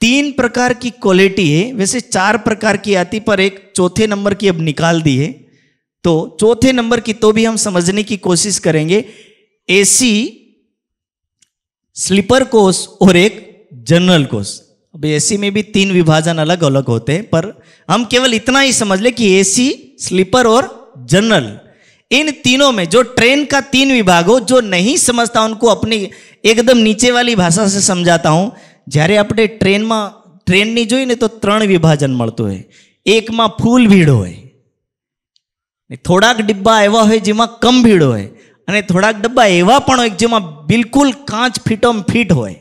तीन प्रकार की क्वालिटी है वैसे चार प्रकार की आती पर एक चौथे नंबर की अब निकाल दी है तो चौथे नंबर की तो भी हम समझने की कोशिश करेंगे एसी स्लीपर कोस और एक जनरल कोस अब एसी में भी तीन विभाजन अलग अलग होते हैं पर हम केवल इतना ही समझ ले कि एसी स्लीपर और जनरल इन तीनों में जो ट्रेन का तीन विभाग हो जो नहीं समझता उनको अपनी એકદમ નીચે વાળી ભાષા સે સમજાતા હું જ્યારે આપણે ટ્રેનમાં ટ્રેનની જોઈને તો ત્રણ વિભાજન મળતું હોય એકમાં ફૂલ ભીડ હોય થોડાક ડબ્બા એવા હોય જેમાં કમ ભીડ હોય અને થોડાક ડબ્બા એવા પણ હોય જેમાં બિલકુલ કાચ ફીટોમ ફીટ હોય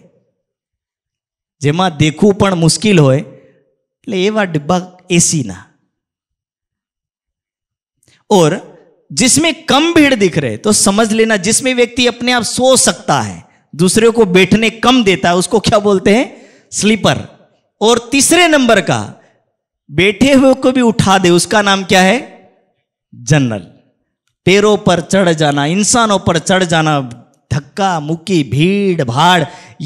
જેમાં દેખવું પણ મુશ્કેલ હોય એટલે એવા ડબ્બા એસીના और जिसमें कम भीड़ दिख रहे तो समझ लेना जिसमें व्यक्ति अपने आप सो सकता है दूसरे को बैठने कम देता है उसको क्या बोलते हैं स्लीपर और तीसरे नंबर का बैठे हुए को भी उठा दे उसका नाम क्या है जनरल पैरों पर चढ़ जाना इंसानों पर चढ़ जाना धक्का मुक्की भीड़ भाड़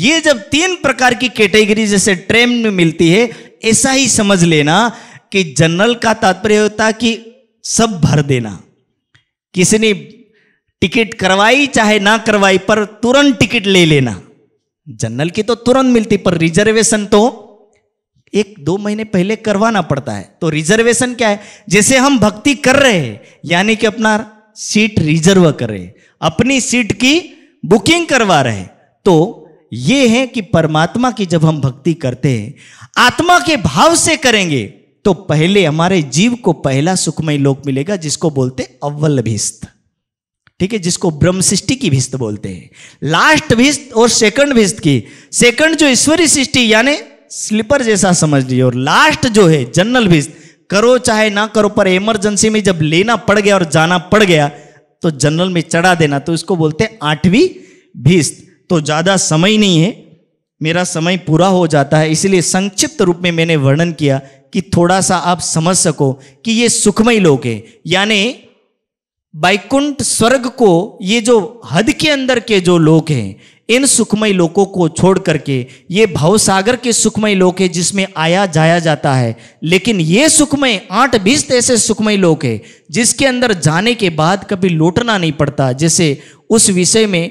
ये जब तीन प्रकार की कैटेगरी जैसे ट्रेन में मिलती है ऐसा ही समझ लेना कि जनरल का तात्पर्य होता कि सब भर देना किसी ने टिकट करवाई चाहे ना करवाई पर तुरंत टिकट ले लेना जनरल की तो तुरंत मिलती पर रिजर्वेशन तो एक दो महीने पहले करवाना पड़ता है तो रिजर्वेशन क्या है जैसे हम भक्ति कर रहे हैं यानी कि अपना सीट रिजर्व कर रहे हैं अपनी सीट की बुकिंग करवा रहे हैं तो यह है कि परमात्मा की जब हम भक्ति करते हैं आत्मा के भाव से करेंगे तो पहले हमारे जीव को पहला सुखमय लोक मिलेगा जिसको बोलते अव्वल भिस्त ठीक है जिसको ब्रह्म सृष्टि की भिस्त बोलते हैं लास्ट भिस्त और सेकंड भिस्त की सेकंड जो ईश्वरी सृष्टि यानी स्लीपर जैसा समझ लीजिए और लास्ट जो है जनरल भिस्त करो चाहे ना करो पर इमरजेंसी में जब लेना पड़ गया और जाना पड़ गया तो जनरल में चढ़ा देना तो इसको बोलते हैं आठवीं भिस्त तो ज़्यादा समय नहीं है मेरा समय पूरा हो जाता है इसलिए संक्षिप्त रूप में मैंने वर्णन किया कि थोड़ा सा आप समझ सको कि ये सुखमय लोग हैं यानी बैकुंठ स्वर्ग को ये जो हद के अंदर के जो लोग हैं इन सुखमय लोकों को छोड़ करके ये भवसागर के सुखमय लोक है जिसमें आया जाया जाता है लेकिन ये सुखमय आठ बीस ऐसे सुखमय लोक है जिसके अंदर जाने के बाद कभी लौटना नहीं पड़ता जैसे उस विषय में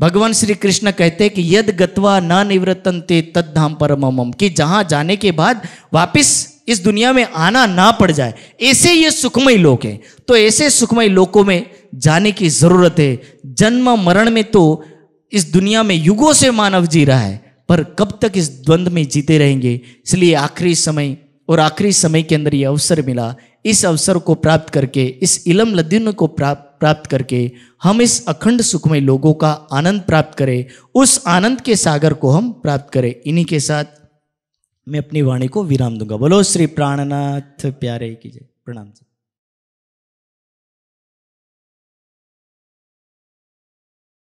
भगवान श्री कृष्ण कहते हैं कि यद गत्वा न निवृत्तनते तद धाम परम कि जहां जाने के बाद वापस इस दुनिया में आना ना पड़ जाए ऐसे ये सुखमय लोक हैं तो ऐसे सुखमय लोकों में जाने की जरूरत है जन्म मरण में तो इस दुनिया में युगों से मानव जी रहा है पर कब तक इस द्वंद्व में जीते रहेंगे इसलिए आखिरी समय और आखिरी समय के अंदर ये अवसर मिला इस अवसर को प्राप्त करके इस इलम लदीन को प्राप्त प्राप्त करके हम इस अखंड सुख में लोगों का आनंद प्राप्त करें उस आनंद के सागर को हम प्राप्त करें इन्हीं के साथ मैं अपनी वाणी को विराम दूंगा बोलो श्री प्राणनाथ प्यारे की जय प्रणाम